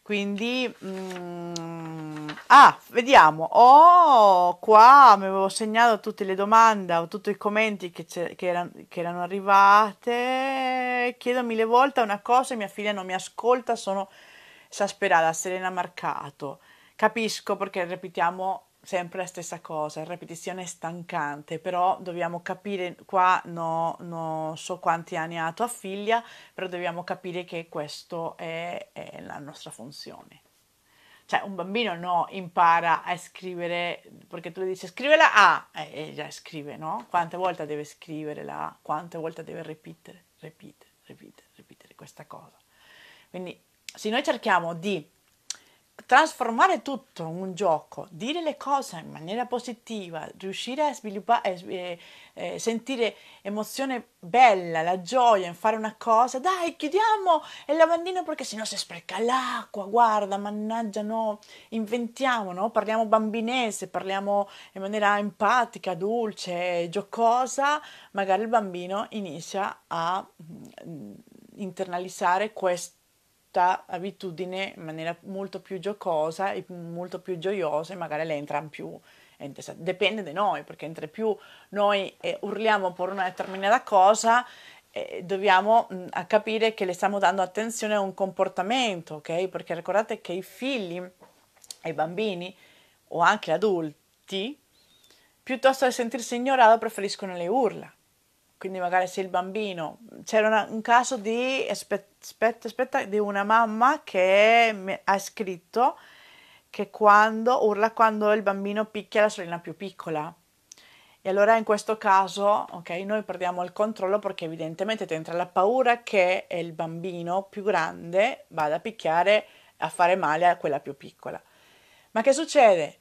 quindi mm, ah vediamo oh qua mi avevo segnato tutte le domande o tutti i commenti che, che, erano, che erano arrivate chiedo mille volte una cosa mia figlia non mi ascolta sono esasperata Serena Marcato capisco perché ripetiamo sempre la stessa cosa, ripetizione stancante, però dobbiamo capire, qua non no so quanti anni ha tua figlia, però dobbiamo capire che questa è, è, la nostra funzione. Cioè un bambino no impara a scrivere, perché tu gli dici scrive la A, e già scrive, no? Quante volte deve scrivere la A, quante volte deve ripetere, ripetere, ripetere, ripetere questa cosa. Quindi se noi cerchiamo di trasformare tutto in un gioco, dire le cose in maniera positiva, riuscire a sviluppare, eh, eh, eh, sentire emozione bella, la gioia in fare una cosa, dai chiudiamo il lavandino perché sennò si spreca l'acqua, guarda, mannaggia no, inventiamo, no? parliamo bambinese, parliamo in maniera empatica, dolce, giocosa, magari il bambino inizia a mm, internalizzare questo questa abitudine in maniera molto più giocosa e molto più gioiosa e magari le entrano più Dipende da noi, perché entre più noi eh, urliamo per una determinata cosa, dobbiamo mm, capire che le stiamo dando attenzione a un comportamento, ok? Perché ricordate che i figli, i bambini o anche gli adulti, piuttosto che sentirsi ignorati, preferiscono le urla quindi magari se il bambino c'era una, un caso di aspetta aspetta di una mamma che ha scritto che quando urla quando il bambino picchia la sorella più piccola e allora in questo caso ok noi perdiamo il controllo perché evidentemente ti entra la paura che il bambino più grande vada a picchiare a fare male a quella più piccola ma che succede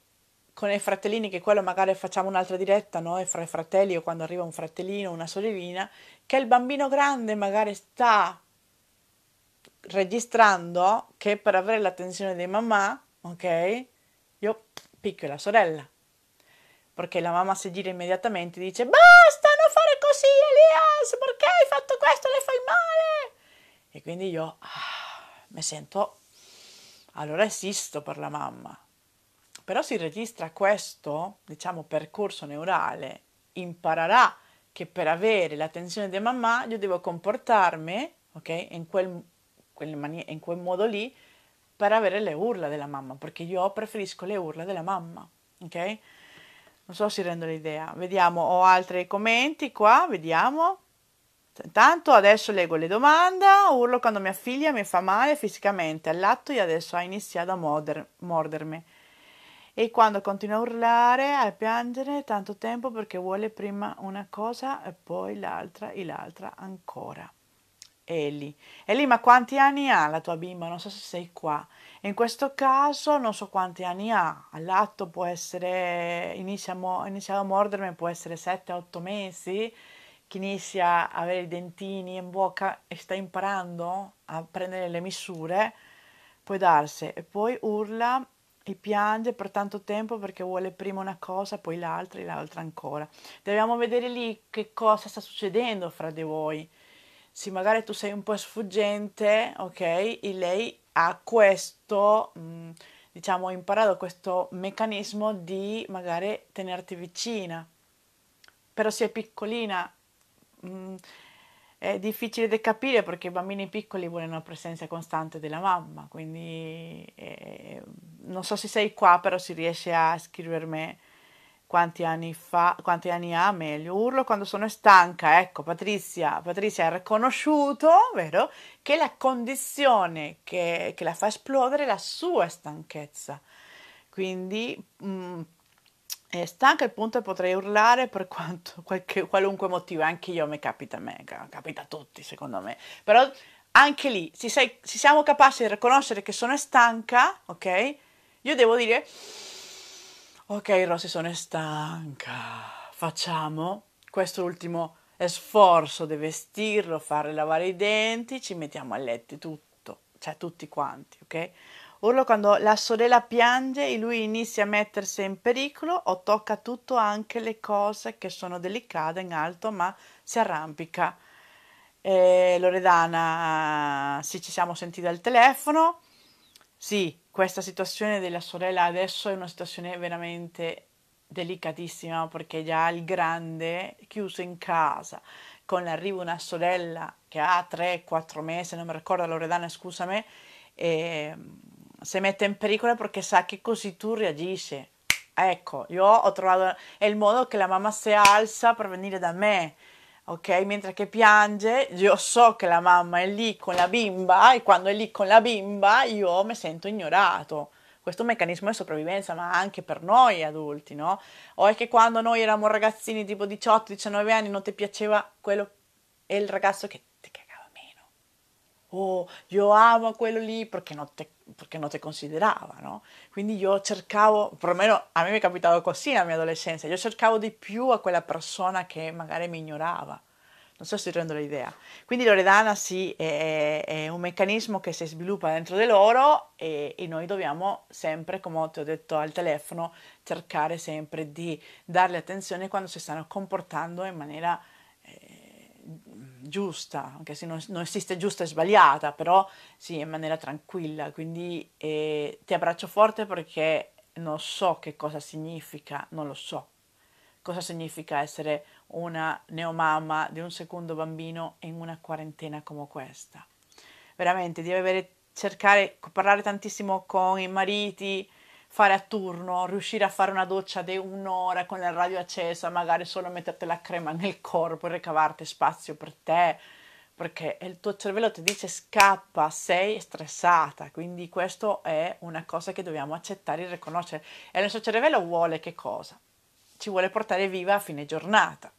con i fratellini, che quello magari facciamo un'altra diretta, no? E fra i fratelli o quando arriva un fratellino, o una sorellina, che il bambino grande magari sta registrando che per avere l'attenzione di mamma, ok, io picchio la sorella. Perché la mamma si gira immediatamente e dice basta non fare così Elias, perché hai fatto questo, le fai male? E quindi io ah, mi sento, allora esisto per la mamma però si registra questo, diciamo, percorso neurale, imparerà che per avere l'attenzione di mamma io devo comportarmi, ok, in quel, quel mani- in quel modo lì, per avere le urla della mamma, perché io preferisco le urla della mamma, ok? Non so se rendo l'idea. Vediamo, ho altri commenti qua, vediamo. Intanto adesso leggo le domande. Urlo quando mia figlia mi fa male fisicamente all'atto e adesso ha iniziato a morder- mordermi. E quando continua a urlare, a piangere tanto tempo perché vuole prima una cosa e poi l'altra e l'altra ancora. Eli. Eli, ma quanti anni ha la tua bimba? Non so se sei qua. In questo caso non so quanti anni ha. All'atto può essere, inizia a, mo- inizia a mordermi, può essere 7-8 mesi, che inizia a avere i dentini in bocca e sta imparando a prendere le misure, può darsi. E poi urla e piange per tanto tempo perché vuole prima una cosa, poi l'altra e l'altra ancora. Dobbiamo vedere lì che cosa sta succedendo fra di voi. Se magari tu sei un po' sfuggente, ok, e lei ha questo, mh, mm, diciamo, imparato questo meccanismo di magari tenerti vicina. Però se è piccolina, mh, mm, è difficile da capire perché i bambini piccoli vogliono una presenza costante della mamma, quindi eh, non so se sei qua, però si riesce a scrivermi quanti anni, fa, quanti anni ha meglio. Urlo quando sono stanca. Ecco, Patrizia, Patrizia ha riconosciuto, vero, che la condizione che, che la fa esplodere è la sua stanchezza. Quindi mh, mm, è stanca al punto potrei urlare per quanto, qualche, qualunque motivo, anche io mi capita a me, capita a tutti secondo me, però anche lì, se, sei, se siamo capaci di riconoscere che sono stanca, ok? Io devo dire, ok Rossi sono stanca, facciamo questo ultimo sforzo di vestirlo, fare lavare i denti, ci mettiamo a letto tutto, cioè tutti quanti, ok? Orlo quando la sorella piange e lui inizia a mettersi in pericolo o tocca tutto anche le cose che sono delicate in alto ma si arrampica. Eh, Loredana, sì ci siamo sentiti al telefono, sì questa situazione della sorella adesso è una situazione veramente delicatissima perché già il grande chiuso in casa con l'arrivo di una sorella che ha 3-4 mesi, non mi ricordo Loredana scusami, e ehm, se mette in pericolo perché sa che così tu reagisci. Ecco, io ho trovato è il modo che la mamma si alza per venire da me. Ok, mentre che piange, io so che la mamma è lì con la bimba e quando è lì con la bimba io mi sento ignorato. Questo è un meccanismo di sopravvivenza, ma anche per noi adulti, no? O è che quando noi eravamo ragazzini tipo 18-19 anni non ti piaceva quello e il ragazzo che oh, io amo quello lì perché non te, perché non te considerava, no? Quindi io cercavo, perlomeno a me mi è capitato così nella mia adolescenza, io cercavo di più a quella persona che magari mi ignorava. Non so se ti rendo l'idea. Quindi l'oredana sì, è, è, un meccanismo che si sviluppa dentro di loro e, e, noi dobbiamo sempre, come ti ho detto al telefono, cercare sempre di darle attenzione quando si stanno comportando in maniera giusta, anche se non, non, esiste giusta e sbagliata, però sì, in maniera tranquilla. Quindi eh, ti abbraccio forte perché non so che cosa significa, non lo so. Cosa significa essere una neomamma di un secondo bambino in una quarantena come questa? Veramente, devi avere, cercare, parlare tantissimo con i mariti, fare a turno, riuscire a fare una doccia di un'ora con la radio accesa, magari solo metterti la crema nel corpo e ricavarti spazio per te, perché il tuo cervello ti dice scappa, sei stressata, quindi questo è una cosa che dobbiamo accettare e riconoscere. E il nostro cervello vuole che cosa? Ci vuole portare viva a fine giornata.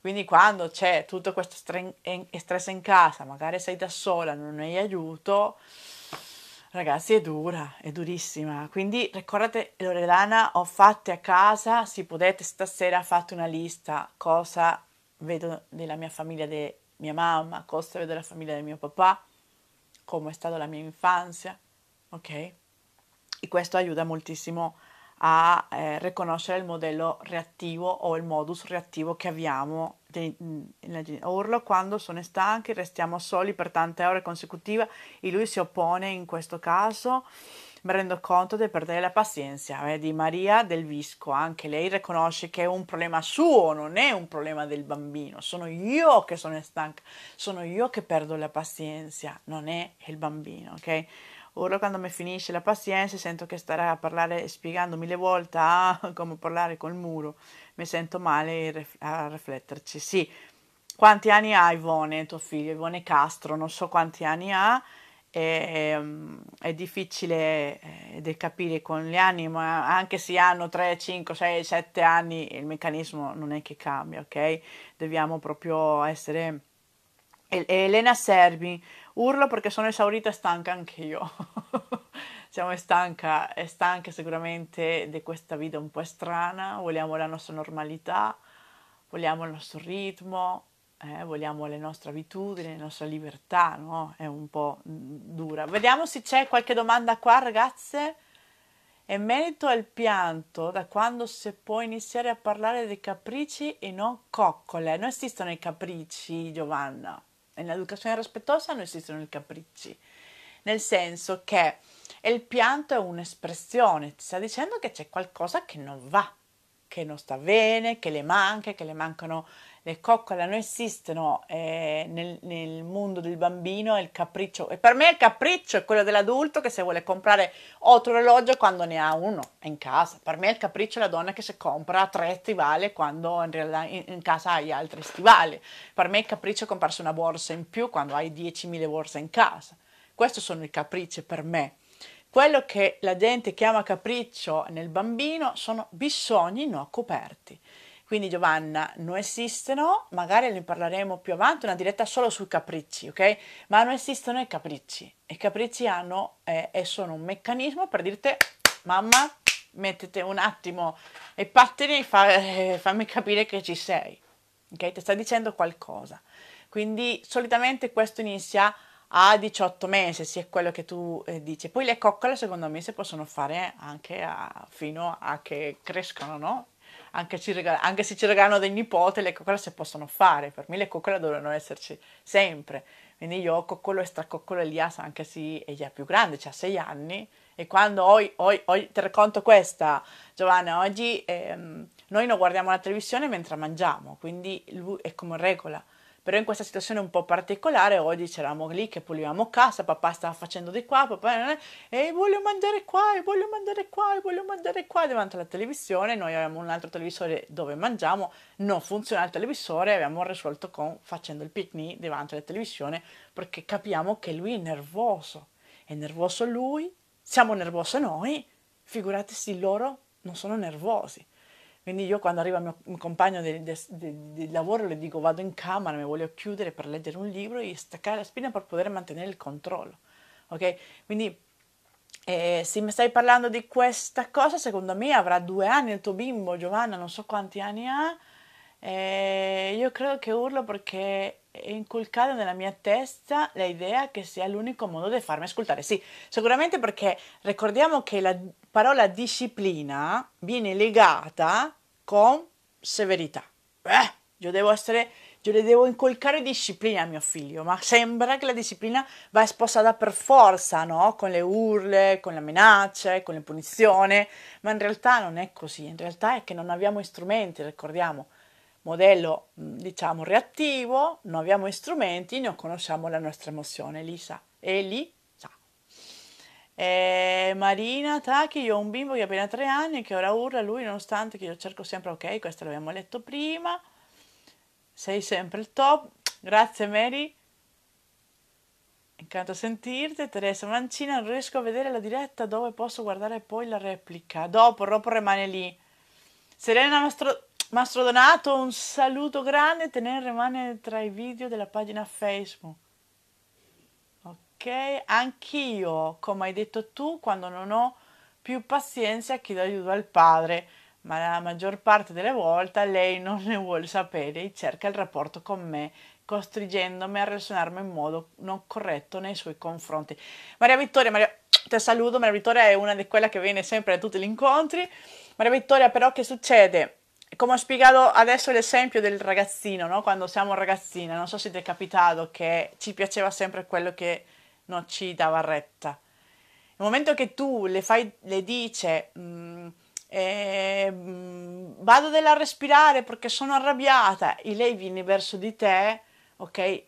Quindi quando c'è tutto questo eh, stress in casa, magari sei da sola, non hai aiuto, Ragazzi, è dura, è durissima. Quindi ricordate, Loredana, ho fatte a casa, se potete stasera fate una lista, cosa vedo della mia famiglia, di mia mamma, cosa vedo della famiglia del mio papà, come è stata la mia infanzia, ok? E questo aiuta moltissimo a a eh, riconoscere il modello reattivo o il modus reattivo che abbiamo mm, urlo quando sono stanchi, restiamo soli per tante ore consecutive e lui si oppone in questo caso. Mi rendo conto di perdere la pazienza. Vedi eh, Maria del Visco, anche lei riconosce che è un problema suo, non è un problema del bambino. Sono io che sono stanca, sono io che perdo la pazienza, non è il bambino, ok? Ora quando mi finisce la pazienza sento che starà a parlare spiegando mille volte ah, come parlare col muro. Mi sento male a rifletterci. Sì, quanti anni ha Ivone, tuo figlio? Ivone Castro, non so quanti anni ha. È, ehm, è, difficile eh, capire con gli anni, ma anche se hanno 3, 5, 6, 7 anni, il meccanismo non è che cambia, ok? Dobbiamo proprio essere... Elena Serbi, Urlo perché sono esaurita e stanca anche io. Siamo stanca e stanche sicuramente di questa vita un po' strana, vogliamo la nostra normalità, vogliamo il nostro ritmo, eh, vogliamo le nostre abitudini, la nostra libertà, no? È un po' mm, dura. Vediamo se c'è qualche domanda qua, ragazze. E merito al pianto, da quando si può iniziare a parlare dei capricci e non coccole? Non esistono i capricci, Giovanna nell'educazione rispettosa non esistono i capricci, nel senso che il pianto è un'espressione, ti sta dicendo che c'è qualcosa che non va, che non sta bene, che le manca, che le mancano le coccole non esistono eh, nel, nel, mondo del bambino, è il capriccio. E per me il capriccio è quello dell'adulto che se vuole comprare otto orologio quando ne ha uno, è in casa. Per me il capriccio è la donna che si compra tre stivali quando in realtà in, in casa hai altri stivali. Per me il capriccio è comprarsi una borsa in più quando hai 10.000 borse in casa. Questi sono i capricci per me. Quello che la gente chiama capriccio nel bambino sono bisogni non coperti. Quindi Giovanna non esistono, magari ne parleremo più avanti, una diretta solo sui capricci, ok? Ma non esistono i capricci. I capricci hanno eh, e sono un meccanismo per dirti mamma, mettete un attimo e pattini fa, eh, fammi capire che ci sei, ok? Ti sta dicendo qualcosa. Quindi solitamente questo inizia a 18 mesi, se è quello che tu eh, dici. Poi le coccole secondo me si possono fare anche a, fino a che crescono, no? anche, regala, anche se ci regalano dei nipoti, le coccole si possono fare, per me le coccole dovranno esserci sempre. Quindi io ho coccolo e stracoccolo Elias anche se è già più grande, ha sei anni, e quando oggi, oggi, ti racconto questa, Giovanna, oggi ehm, noi non guardiamo la televisione mentre mangiamo, quindi lui è come regola però in questa situazione un po' particolare oggi c'eravamo lì che pulivamo casa, papà stava facendo di qua, papà e eh, eh, eh, voglio mangiare qua, e voglio mangiare qua, e voglio mangiare qua davanti alla televisione, noi avevamo un altro televisore dove mangiamo, non funziona il televisore, abbiamo risolto con facendo il picnic davanti alla televisione perché capiamo che lui è nervoso, è nervoso lui, siamo nervosi noi, figuratevi loro non sono nervosi. Quindi io quando arriva il mio compagno del, del, del, lavoro le dico vado in camera, mi voglio chiudere per leggere un libro e staccare la spina per poter mantenere il controllo. Ok? Quindi eh, se mi stai parlando di questa cosa, secondo me avrà due anni il tuo bimbo, Giovanna, non so quanti anni ha, eh, io credo che urlo perché è inculcata nella mia testa l'idea che sia l'unico modo di farmi ascoltare. Sì, sicuramente perché ricordiamo che la parola disciplina viene legata con severità. Eh, io devo essere io le devo inculcare disciplina a mio figlio, ma sembra che la disciplina va esposata per forza, no? Con le urle, con le minacce, con le punizioni, ma in realtà non è così, in realtà è che non abbiamo strumenti, ricordiamo modello mm, diciamo reattivo, non abbiamo strumenti, non conosciamo la nostra emozione, Lisa. E lì sa. Eh, Marina Taki, io ho un bimbo che ha appena tre anni che ora urla lui nonostante che io cerco sempre, ok, questo l'abbiamo letto prima, sei sempre il top, grazie Mary, incanto a sentirti, Teresa Mancina, non riesco a vedere la diretta dove posso guardare poi la replica, dopo, dopo rimane lì. Serena Mastro... Mastro Donato, un saluto grande, tenere ne tra i video della pagina Facebook. Ok, anch'io, come hai detto tu, quando non ho più pazienza chiedo aiuto al padre, ma la maggior parte delle volte lei non ne vuole sapere e cerca il rapporto con me, costringendomi a relazionarmi in modo non corretto nei suoi confronti. Maria Vittoria, Maria, ti saluto, Maria Vittoria è una di quelle che viene sempre a tutti gli incontri. Maria Vittoria, però, che succede? come ho spiegato adesso l'esempio del ragazzino, no? quando siamo ragazzine, non so se ti è capitato che ci piaceva sempre quello che non ci dava retta. Nel momento che tu le, fai, le dice eh, vado della a respirare perché sono arrabbiata e lei viene verso di te, ok,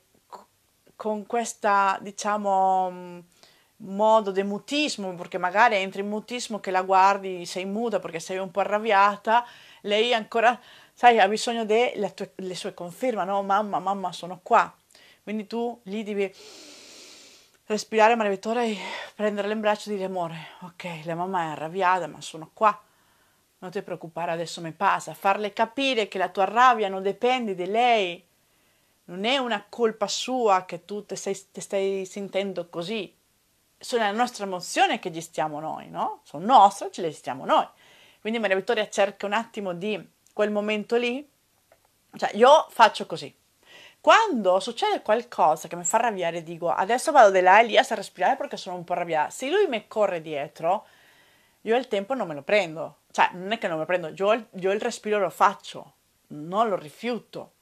con questa, diciamo, mm, modo di mutismo, perché magari entri in mutismo che la guardi, sei muta perché sei un po' arrabbiata lei ancora, sai, ha bisogno delle sue conferme, no? Mamma, mamma, sono qua. Quindi tu lì devi respirare Maria Vittoria e prenderla in braccio e dire, amore, ok, la mamma è arrabbiata, ma sono qua. Non ti preoccupare, adesso mi passa. Farle capire che la tua rabbia non dipende di lei. Non è una colpa sua che tu ti stai sentendo così, sono le nostre emozioni che gestiamo noi, no? Sono nostre, ce le gestiamo noi. Quindi Maria Vittoria cerca un attimo di quel momento lì, cioè io faccio così. Quando succede qualcosa che mi fa arrabbiare, dico adesso vado di là e lì a respirare perché sono un po' arrabbiata. Se lui mi corre dietro, io il tempo non me lo prendo. Cioè, non è che non me lo prendo, io, io il respiro lo faccio, non lo rifiuto.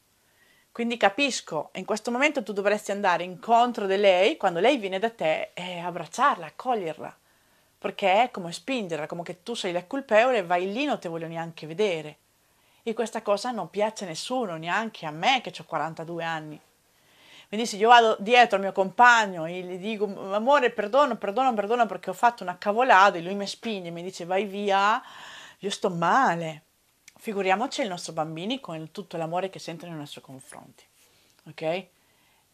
Quindi capisco, in questo momento tu dovresti andare incontro di lei quando lei viene da te e abbracciarla, accoglierla perché è come spingerla, come che tu sei la colpevole e vai lì non te voglio neanche vedere. E questa cosa non piace a nessuno, neanche a me che ho 42 anni. Quindi se io vado dietro al mio compagno e gli dico amore perdono, perdono, perdono perché ho fatto una cavolata e lui mi spinge e mi dice vai via, io sto male. Figuriamoci i nostri bambini con tutto l'amore che sentono nei nostri confronti. Ok?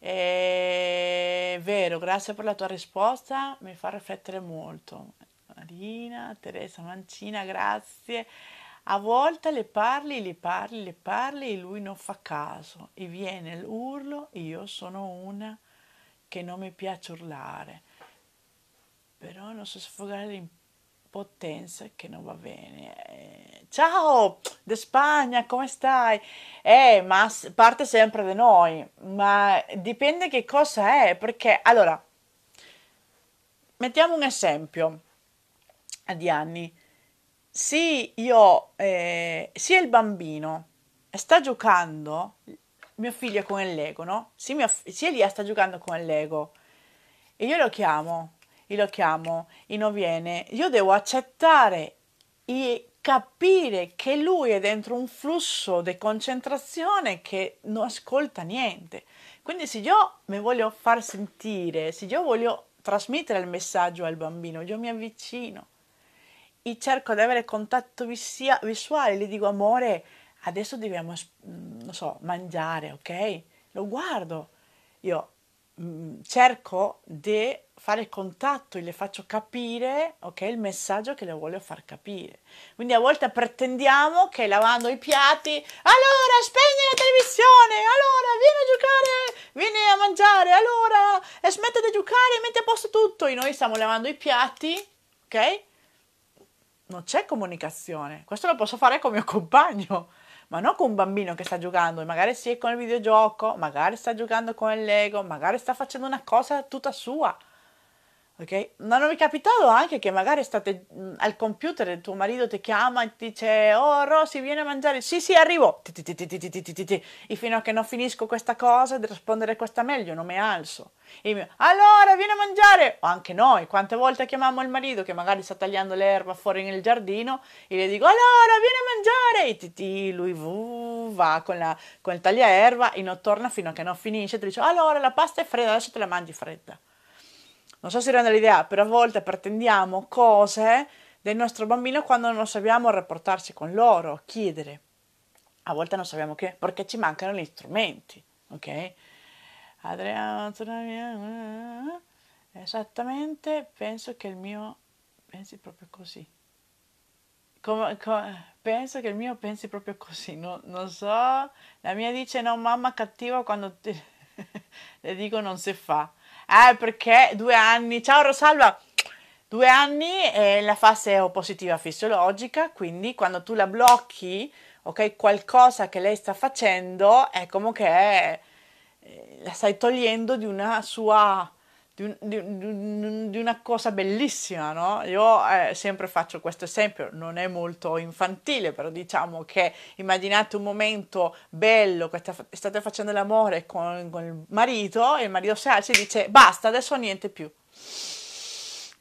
È vero, grazie per la tua risposta, mi fa riflettere molto. Marina, Teresa Mancina, grazie. A volte le parli, le parli, le parli e lui non fa caso e viene l'urlo e io sono una che non mi piace urlare. Però non so sfogare l'impegno potenza che non va bene. Eh, ciao, De Spagna, come stai? Eh, ma parte sempre da noi, ma dipende che cosa è, perché allora, mettiamo un esempio di anni. Sì, io, eh, sì, il bambino sta giocando, mio figlio con il Lego, no? Sì, mia, sì, Elia sta giocando con il Lego. E io lo chiamo, io lo chiamo, io non viene, io devo accettare e capire che lui è dentro un flusso di concentrazione che non ascolta niente. Quindi se io mi voglio far sentire, se io voglio trasmettere il messaggio al bambino, io mi avvicino e cerco di avere contatto visia, visuale, gli dico amore, adesso dobbiamo, non so, mangiare, ok? Lo guardo. Io Mm, cerco di fare contatto e le faccio capire okay, il messaggio che le voglio far capire. Quindi a volte pretendiamo che lavando i piatti, allora spegni la televisione, allora vieni a giocare, vieni a mangiare, allora smetta di giocare, metti a posto tutto. E noi stiamo lavando i piatti, ok? Non c'è comunicazione. Questo lo posso fare con mio compagno ma non con un bambino che sta giocando, magari si è con il videogioco, magari sta giocando con il Lego, magari sta facendo una cosa tutta sua ok? Ma non mi è capitato anche che magari state al computer e tuo marito ti chiama e ti dice oh Rosy vieni a mangiare, sì sì arrivo, e fino a che non finisco questa cosa di rispondere questa meglio non mi alzo. E mi, allora vieni a mangiare, o anche noi, quante volte chiamiamo il marito che magari sta tagliando l'erba fuori nel giardino e gli dico allora vieni a mangiare, e lui va con, la, con il tagliaerba e non torna fino a che non finisce, E ti dice allora la pasta è fredda, adesso te la mangi fredda. Non so se rende l'idea, però a volte pretendiamo cose del nostro bambino quando non sappiamo rapportarci con loro, chiedere. A volte non sappiamo che, perché ci mancano gli strumenti, ok? Adriano, eh, eh, eh. esattamente, penso che il mio pensi proprio così. Come, come, penso che il mio pensi proprio così, no, non so. La mia dice no, mamma cattiva quando ti... le dico non si fa eh, perché due anni, ciao Rosalba, due anni è eh, la fase oppositiva fisiologica, quindi quando tu la blocchi, ok, qualcosa che lei sta facendo è come che eh, la stai togliendo di una sua di, di, di una cosa bellissima, no? Io eh, sempre faccio questo esempio, non è molto infantile, però diciamo che immaginate un momento bello state facendo l'amore con, con il marito e il marito si alza e dice basta, adesso niente più.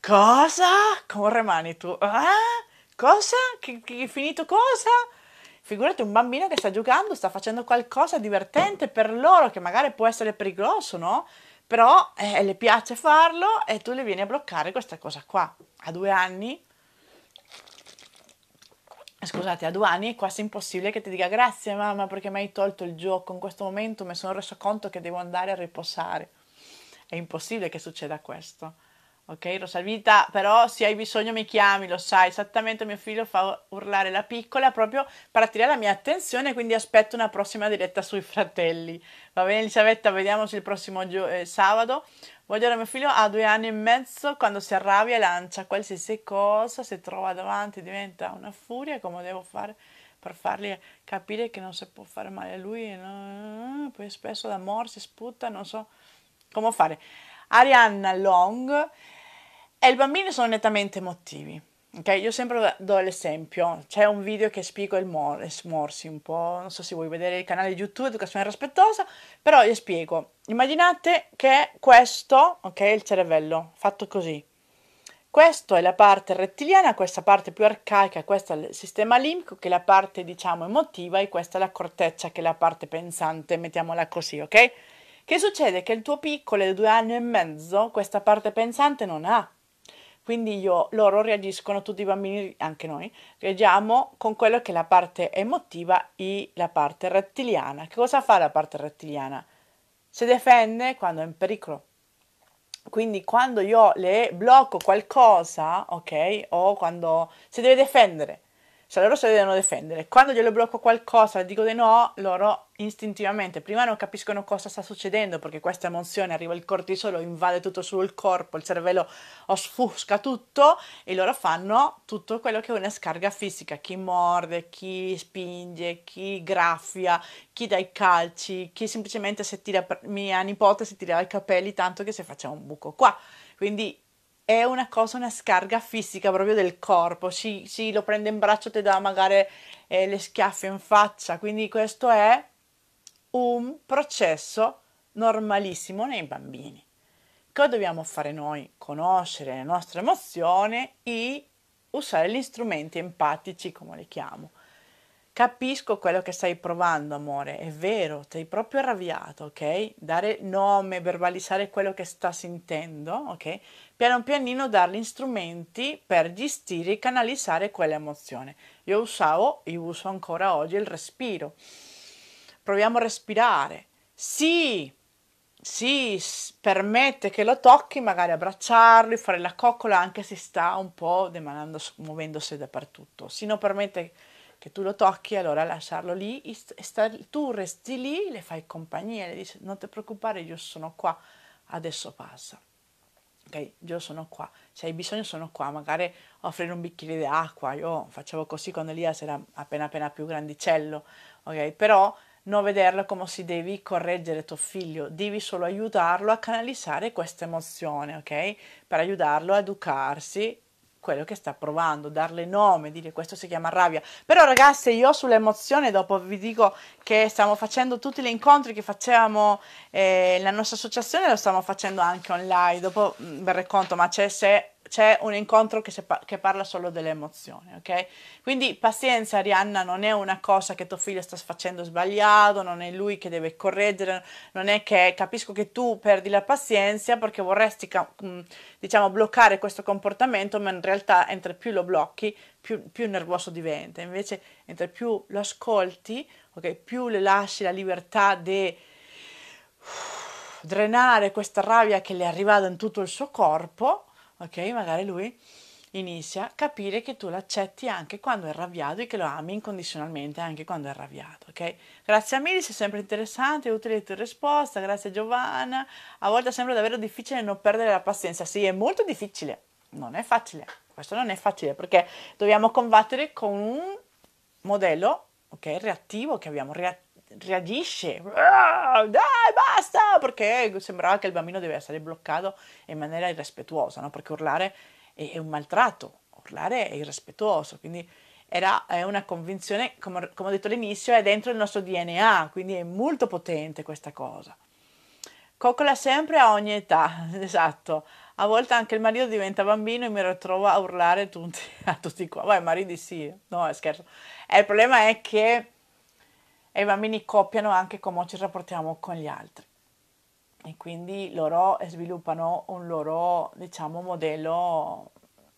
Cosa? Come rimani tu? Eh? Cosa? Che, che, finito cosa? Figurate un bambino che sta giocando, sta facendo qualcosa divertente per loro, che magari può essere pericoloso, no? però eh, le piace farlo e tu le vieni a bloccare questa cosa qua. A due anni, scusate, a due anni è quasi impossibile che ti dica grazie mamma perché mi hai tolto il gioco, in questo momento mi sono reso conto che devo andare a riposare. È impossibile che succeda questo. Ok, Rosalvita, però se hai bisogno mi chiami, lo sai, esattamente mio figlio fa urlare la piccola proprio per attirare la mia attenzione, quindi aspetto una prossima diretta sui fratelli. Va bene Elisabetta, vediamoci il prossimo gio- eh, sabato. Voglio dire, mio figlio ha due anni e mezzo, quando si arrabbia lancia qualsiasi cosa, se trova davanti diventa una furia, come devo fare per fargli capire che non si può fare male a lui? No? Poi spesso da morsi, sputa, non so come fare. Arianna Long e i bambini sono nettamente emotivi. Ok, io sempre do l'esempio, c'è un video che spiego il Morse, smorsi un po', non so se vuoi vedere il canale di YouTube Educazione Rispettosa, però io spiego, immaginate che questo, ok, il cervello, fatto così, questa è la parte rettiliana, questa parte più arcaica, questo è il sistema limbico che è la parte diciamo emotiva e questa è la corteccia che è la parte pensante, mettiamola così, ok? Che succede? Che il tuo piccolo di due anni e mezzo questa parte pensante non ha, quindi io, loro reagiscono, tutti i bambini, anche noi, reagiamo con quello che è la parte emotiva e la parte rettiliana. Che cosa fa la parte rettiliana? Si difende quando è in pericolo. Quindi quando io le blocco qualcosa, ok? O quando si deve difendere cioè loro si devono difendere. Quando glielo blocco qualcosa e dico di no, loro istintivamente prima non capiscono cosa sta succedendo perché questa emozione arriva il cortisolo, invade tutto sul corpo, il cervello osfusca tutto e loro fanno tutto quello che è una scarga fisica, chi morde, chi spinge, chi graffia, chi dà i calci, chi semplicemente si tira, mia nipote si tira i capelli tanto che se facciamo un buco qua. Quindi è una cosa, una scarga fisica proprio del corpo, si, si lo prende in braccio, ti dà magari eh, le schiaffe in faccia, quindi questo è un processo normalissimo nei bambini. Cosa dobbiamo fare noi? Conoscere le nostre emozioni e usare gli strumenti empatici, come li chiamo. Capisco quello che stai provando, amore, è vero, sei proprio arrabbiato, ok? Dare nome, verbalizzare quello che sta sentendo, ok? piano pianino dargli strumenti per gestire e canalizzare quell'emozione. Io usavo e uso ancora oggi il respiro. Proviamo a respirare. Sì, sì, permette che lo tocchi, magari abbracciarlo, fare la coccola anche se sta un po' demanando, muovendosi dappertutto. Se non permette che tu lo tocchi, allora lasciarlo lì, tu resti lì, le fai compagnia, le dici non ti preoccupare, io sono qua, adesso passa ok, io sono qua, se hai bisogno sono qua, magari offrire un bicchiere di acqua, io facevo così quando Elias era appena appena più grandicello, ok, però non vederlo come si devi correggere tuo figlio, devi solo aiutarlo a canalizzare questa emozione, ok, per aiutarlo a educarsi quello che sta provando, darle nome, dire questo si chiama rabbia. Però ragazze, io sull'emozione dopo vi dico che stiamo facendo tutti gli incontri che facevamo eh, la nostra associazione, lo stiamo facendo anche online, dopo mm, vi racconto, ma c'è se c'è un incontro che, pa- che, parla solo delle emozioni, ok? Quindi pazienza, Arianna, non è una cosa che tuo figlio sta facendo sbagliato, non è lui che deve correggere, non è che capisco che tu perdi la pazienza perché vorresti, mm, diciamo, bloccare questo comportamento, ma in realtà mentre più lo blocchi, più, più nervoso diventa. Invece, mentre più lo ascolti, ok, più le lasci la libertà di drenare questa rabbia che le è arrivata in tutto il suo corpo, ok? Magari lui inizia a capire che tu l'accetti anche quando è arrabbiato e che lo ami incondizionalmente anche quando è arrabbiato, ok? Grazie a Mili, sei sempre interessante e utile la tua risposta, grazie Giovanna. A volte sembra davvero difficile non perdere la pazienza. Sì, è molto difficile, non è facile. Questo non è facile perché dobbiamo combattere con un modello, ok, reattivo che abbiamo reattivo reagisce, ah, dai basta, perché sembrava che il bambino deve essere bloccato in maniera irrispettuosa, no? perché urlare è, è, un maltratto, urlare è irrispettuoso, quindi era, è una convinzione, come, come ho detto all'inizio, è dentro il nostro DNA, quindi è molto potente questa cosa. Coccola sempre a ogni età, esatto. A volte anche il marito diventa bambino e mi ritrovo a urlare tutti, a tutti qua. Vai, mariti sì, no, scherzo. E eh, il problema è che e i bambini copiano anche come ci rapportiamo con gli altri e quindi loro sviluppano un loro diciamo modello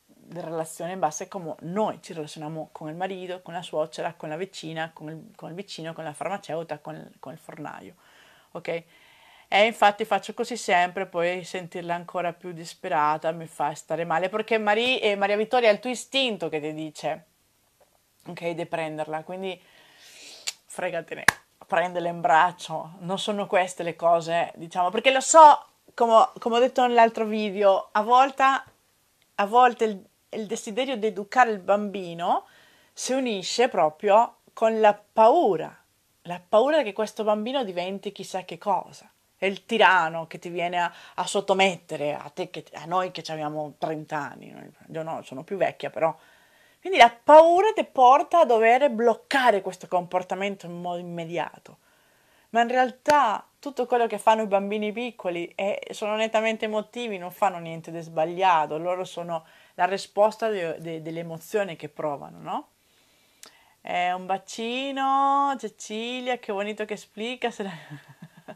di relazione in base a come noi ci relazioniamo con il marito, con la suocera, con la vicina, con il, con il vicino, con la farmaceuta, con il, con il fornaio. Ok? E infatti faccio così sempre, poi sentirla ancora più disperata mi fa stare male, perché Marie, eh, Maria Vittoria è il tuo istinto che ti dice, ok, di prenderla. Quindi fregatene, prendele in braccio, non sono queste le cose, diciamo, perché lo so, come, come ho detto nell'altro video, a volte, a volte il, il desiderio di educare il bambino si unisce proprio con la paura, la paura che questo bambino diventi chissà che cosa. È il tirano che ti viene a, a sottomettere a, te che, a noi che abbiamo 30 anni. Io no, sono più vecchia, però quindi la paura ti porta a dover bloccare questo comportamento in modo immediato. Ma in realtà tutto quello che fanno i bambini piccoli è, sono nettamente emotivi, non fanno niente di sbagliato, loro sono la risposta de, de, delle emozioni che provano, no? Eh, un bacino, Cecilia, che bonito che esplica. La...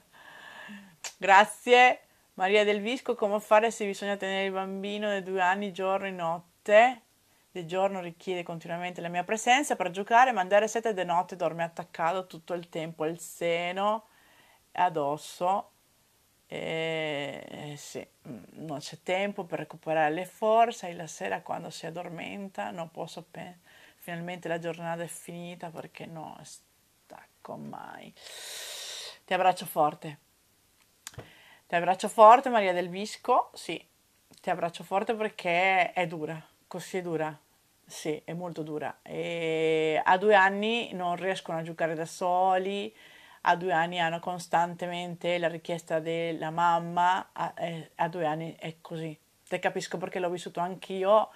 Grazie. Maria del Visco, come fare se bisogna tenere il bambino di due anni giorno e notte? di giorno richiede continuamente la mia presenza per giocare, ma andare sette di notte dorme attaccato tutto il tempo al seno addosso. E sì, mm, non c'è tempo per recuperare le forze. E la sera, quando si addormenta, non posso pensare. Finalmente la giornata è finita perché no, stacco mai. Ti abbraccio forte. Ti abbraccio forte, Maria del Visco. Sì, ti abbraccio forte perché è dura, così è dura. Sì, è molto dura. E a due anni non riescono a giocare da soli, a due anni hanno costantemente la richiesta della mamma, a, a due anni è così. Te capisco perché l'ho vissuto anch'io.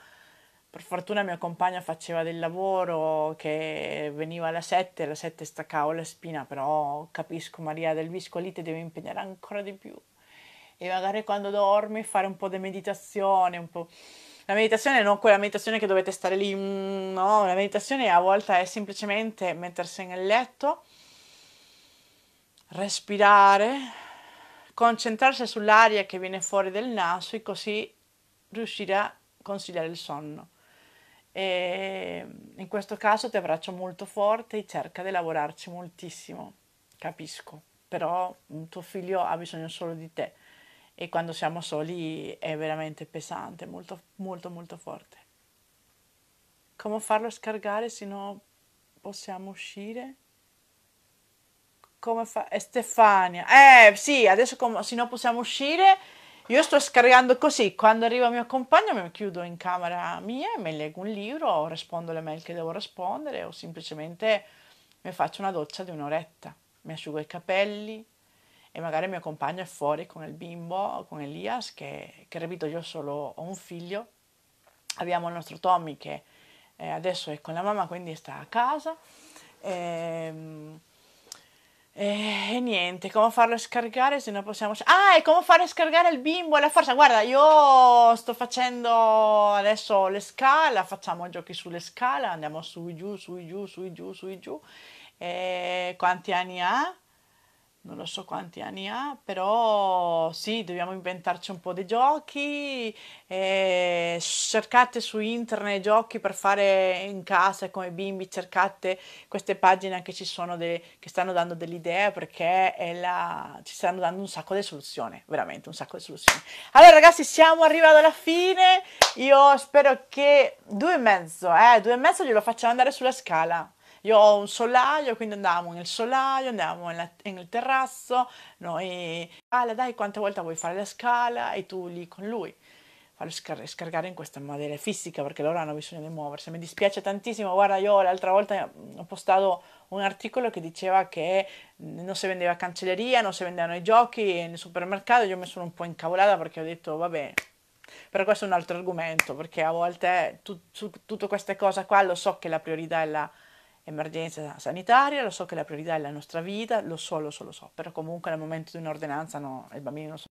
Per fortuna mia compagna faceva del lavoro che veniva alle 7, alle 7 staccavo la spina, però capisco Maria del Visco lì ti devi impegnare ancora di più. E magari quando dormi fare un po' di meditazione, un po' La meditazione è non quella meditazione che dovete stare lì, mm, no, la meditazione a volte è semplicemente mettersi nel letto, respirare, concentrarsi sull'aria che viene fuori del naso e così riuscire a consigliare il sonno. E in questo caso ti abbraccio molto forte e cerca di lavorarci moltissimo, capisco, però un tuo figlio ha bisogno solo di te e quando siamo soli è veramente pesante, molto molto molto forte. Come farlo scaricare se no possiamo uscire? Come fa? Eh, Stefania. Eh sì, adesso com- se no possiamo uscire. Io sto scaricando così, quando arriva mio compagno mi chiudo in camera mia, mi leggo un libro, o rispondo alle mail che devo rispondere o semplicemente mi faccio una doccia di un'oretta, mi asciugo i capelli, e magari mi accompagna fuori con il bimbo, con Elias, che, che repito io solo ho un figlio, abbiamo il nostro Tommy che eh, adesso è con la mamma, quindi sta a casa. E, ehm, e, e, niente, come farlo scaricare se non possiamo... Ah, è come farlo scaricare il bimbo e la forza? Guarda, io sto facendo adesso le scala, facciamo giochi sulle scala, andiamo su giù, su giù, su giù, su giù. E quanti anni ha? non lo so quanti anni ha, però sì, dobbiamo inventarci un po' dei giochi, eh, cercate su internet giochi per fare in casa come bimbi, cercate queste pagine che ci sono de- che stanno dando delle idee perché la- ci stanno dando un sacco di soluzioni, veramente un sacco di soluzioni. Allora ragazzi siamo arrivati alla fine, io spero che due e mezzo, eh, due e mezzo glielo faccio andare sulla scala. Io ho un solaio, quindi andavamo nel solaio, andavamo nella, nel terrazzo, noi, ah, dai, quante volte vuoi fare la scala? E tu lì con lui farlo scar- scaricare in questa maniera fisica perché loro hanno bisogno di muoversi. Mi dispiace tantissimo, guarda, io l'altra volta mm, ho postato un articolo che diceva che mm, non si vendeva cancelleria, non si vendevano i giochi nel supermercato, io mi sono un po' incavolata perché ho detto vabbè. Però questo è un altro argomento, perché a volte tu, su tutte queste cose qua lo so che la priorità è la, emergenza sanitaria, lo so che la priorità è la nostra vita, lo so, lo so, lo so, però comunque nel momento di un'ordinanza no, i bambini non sono...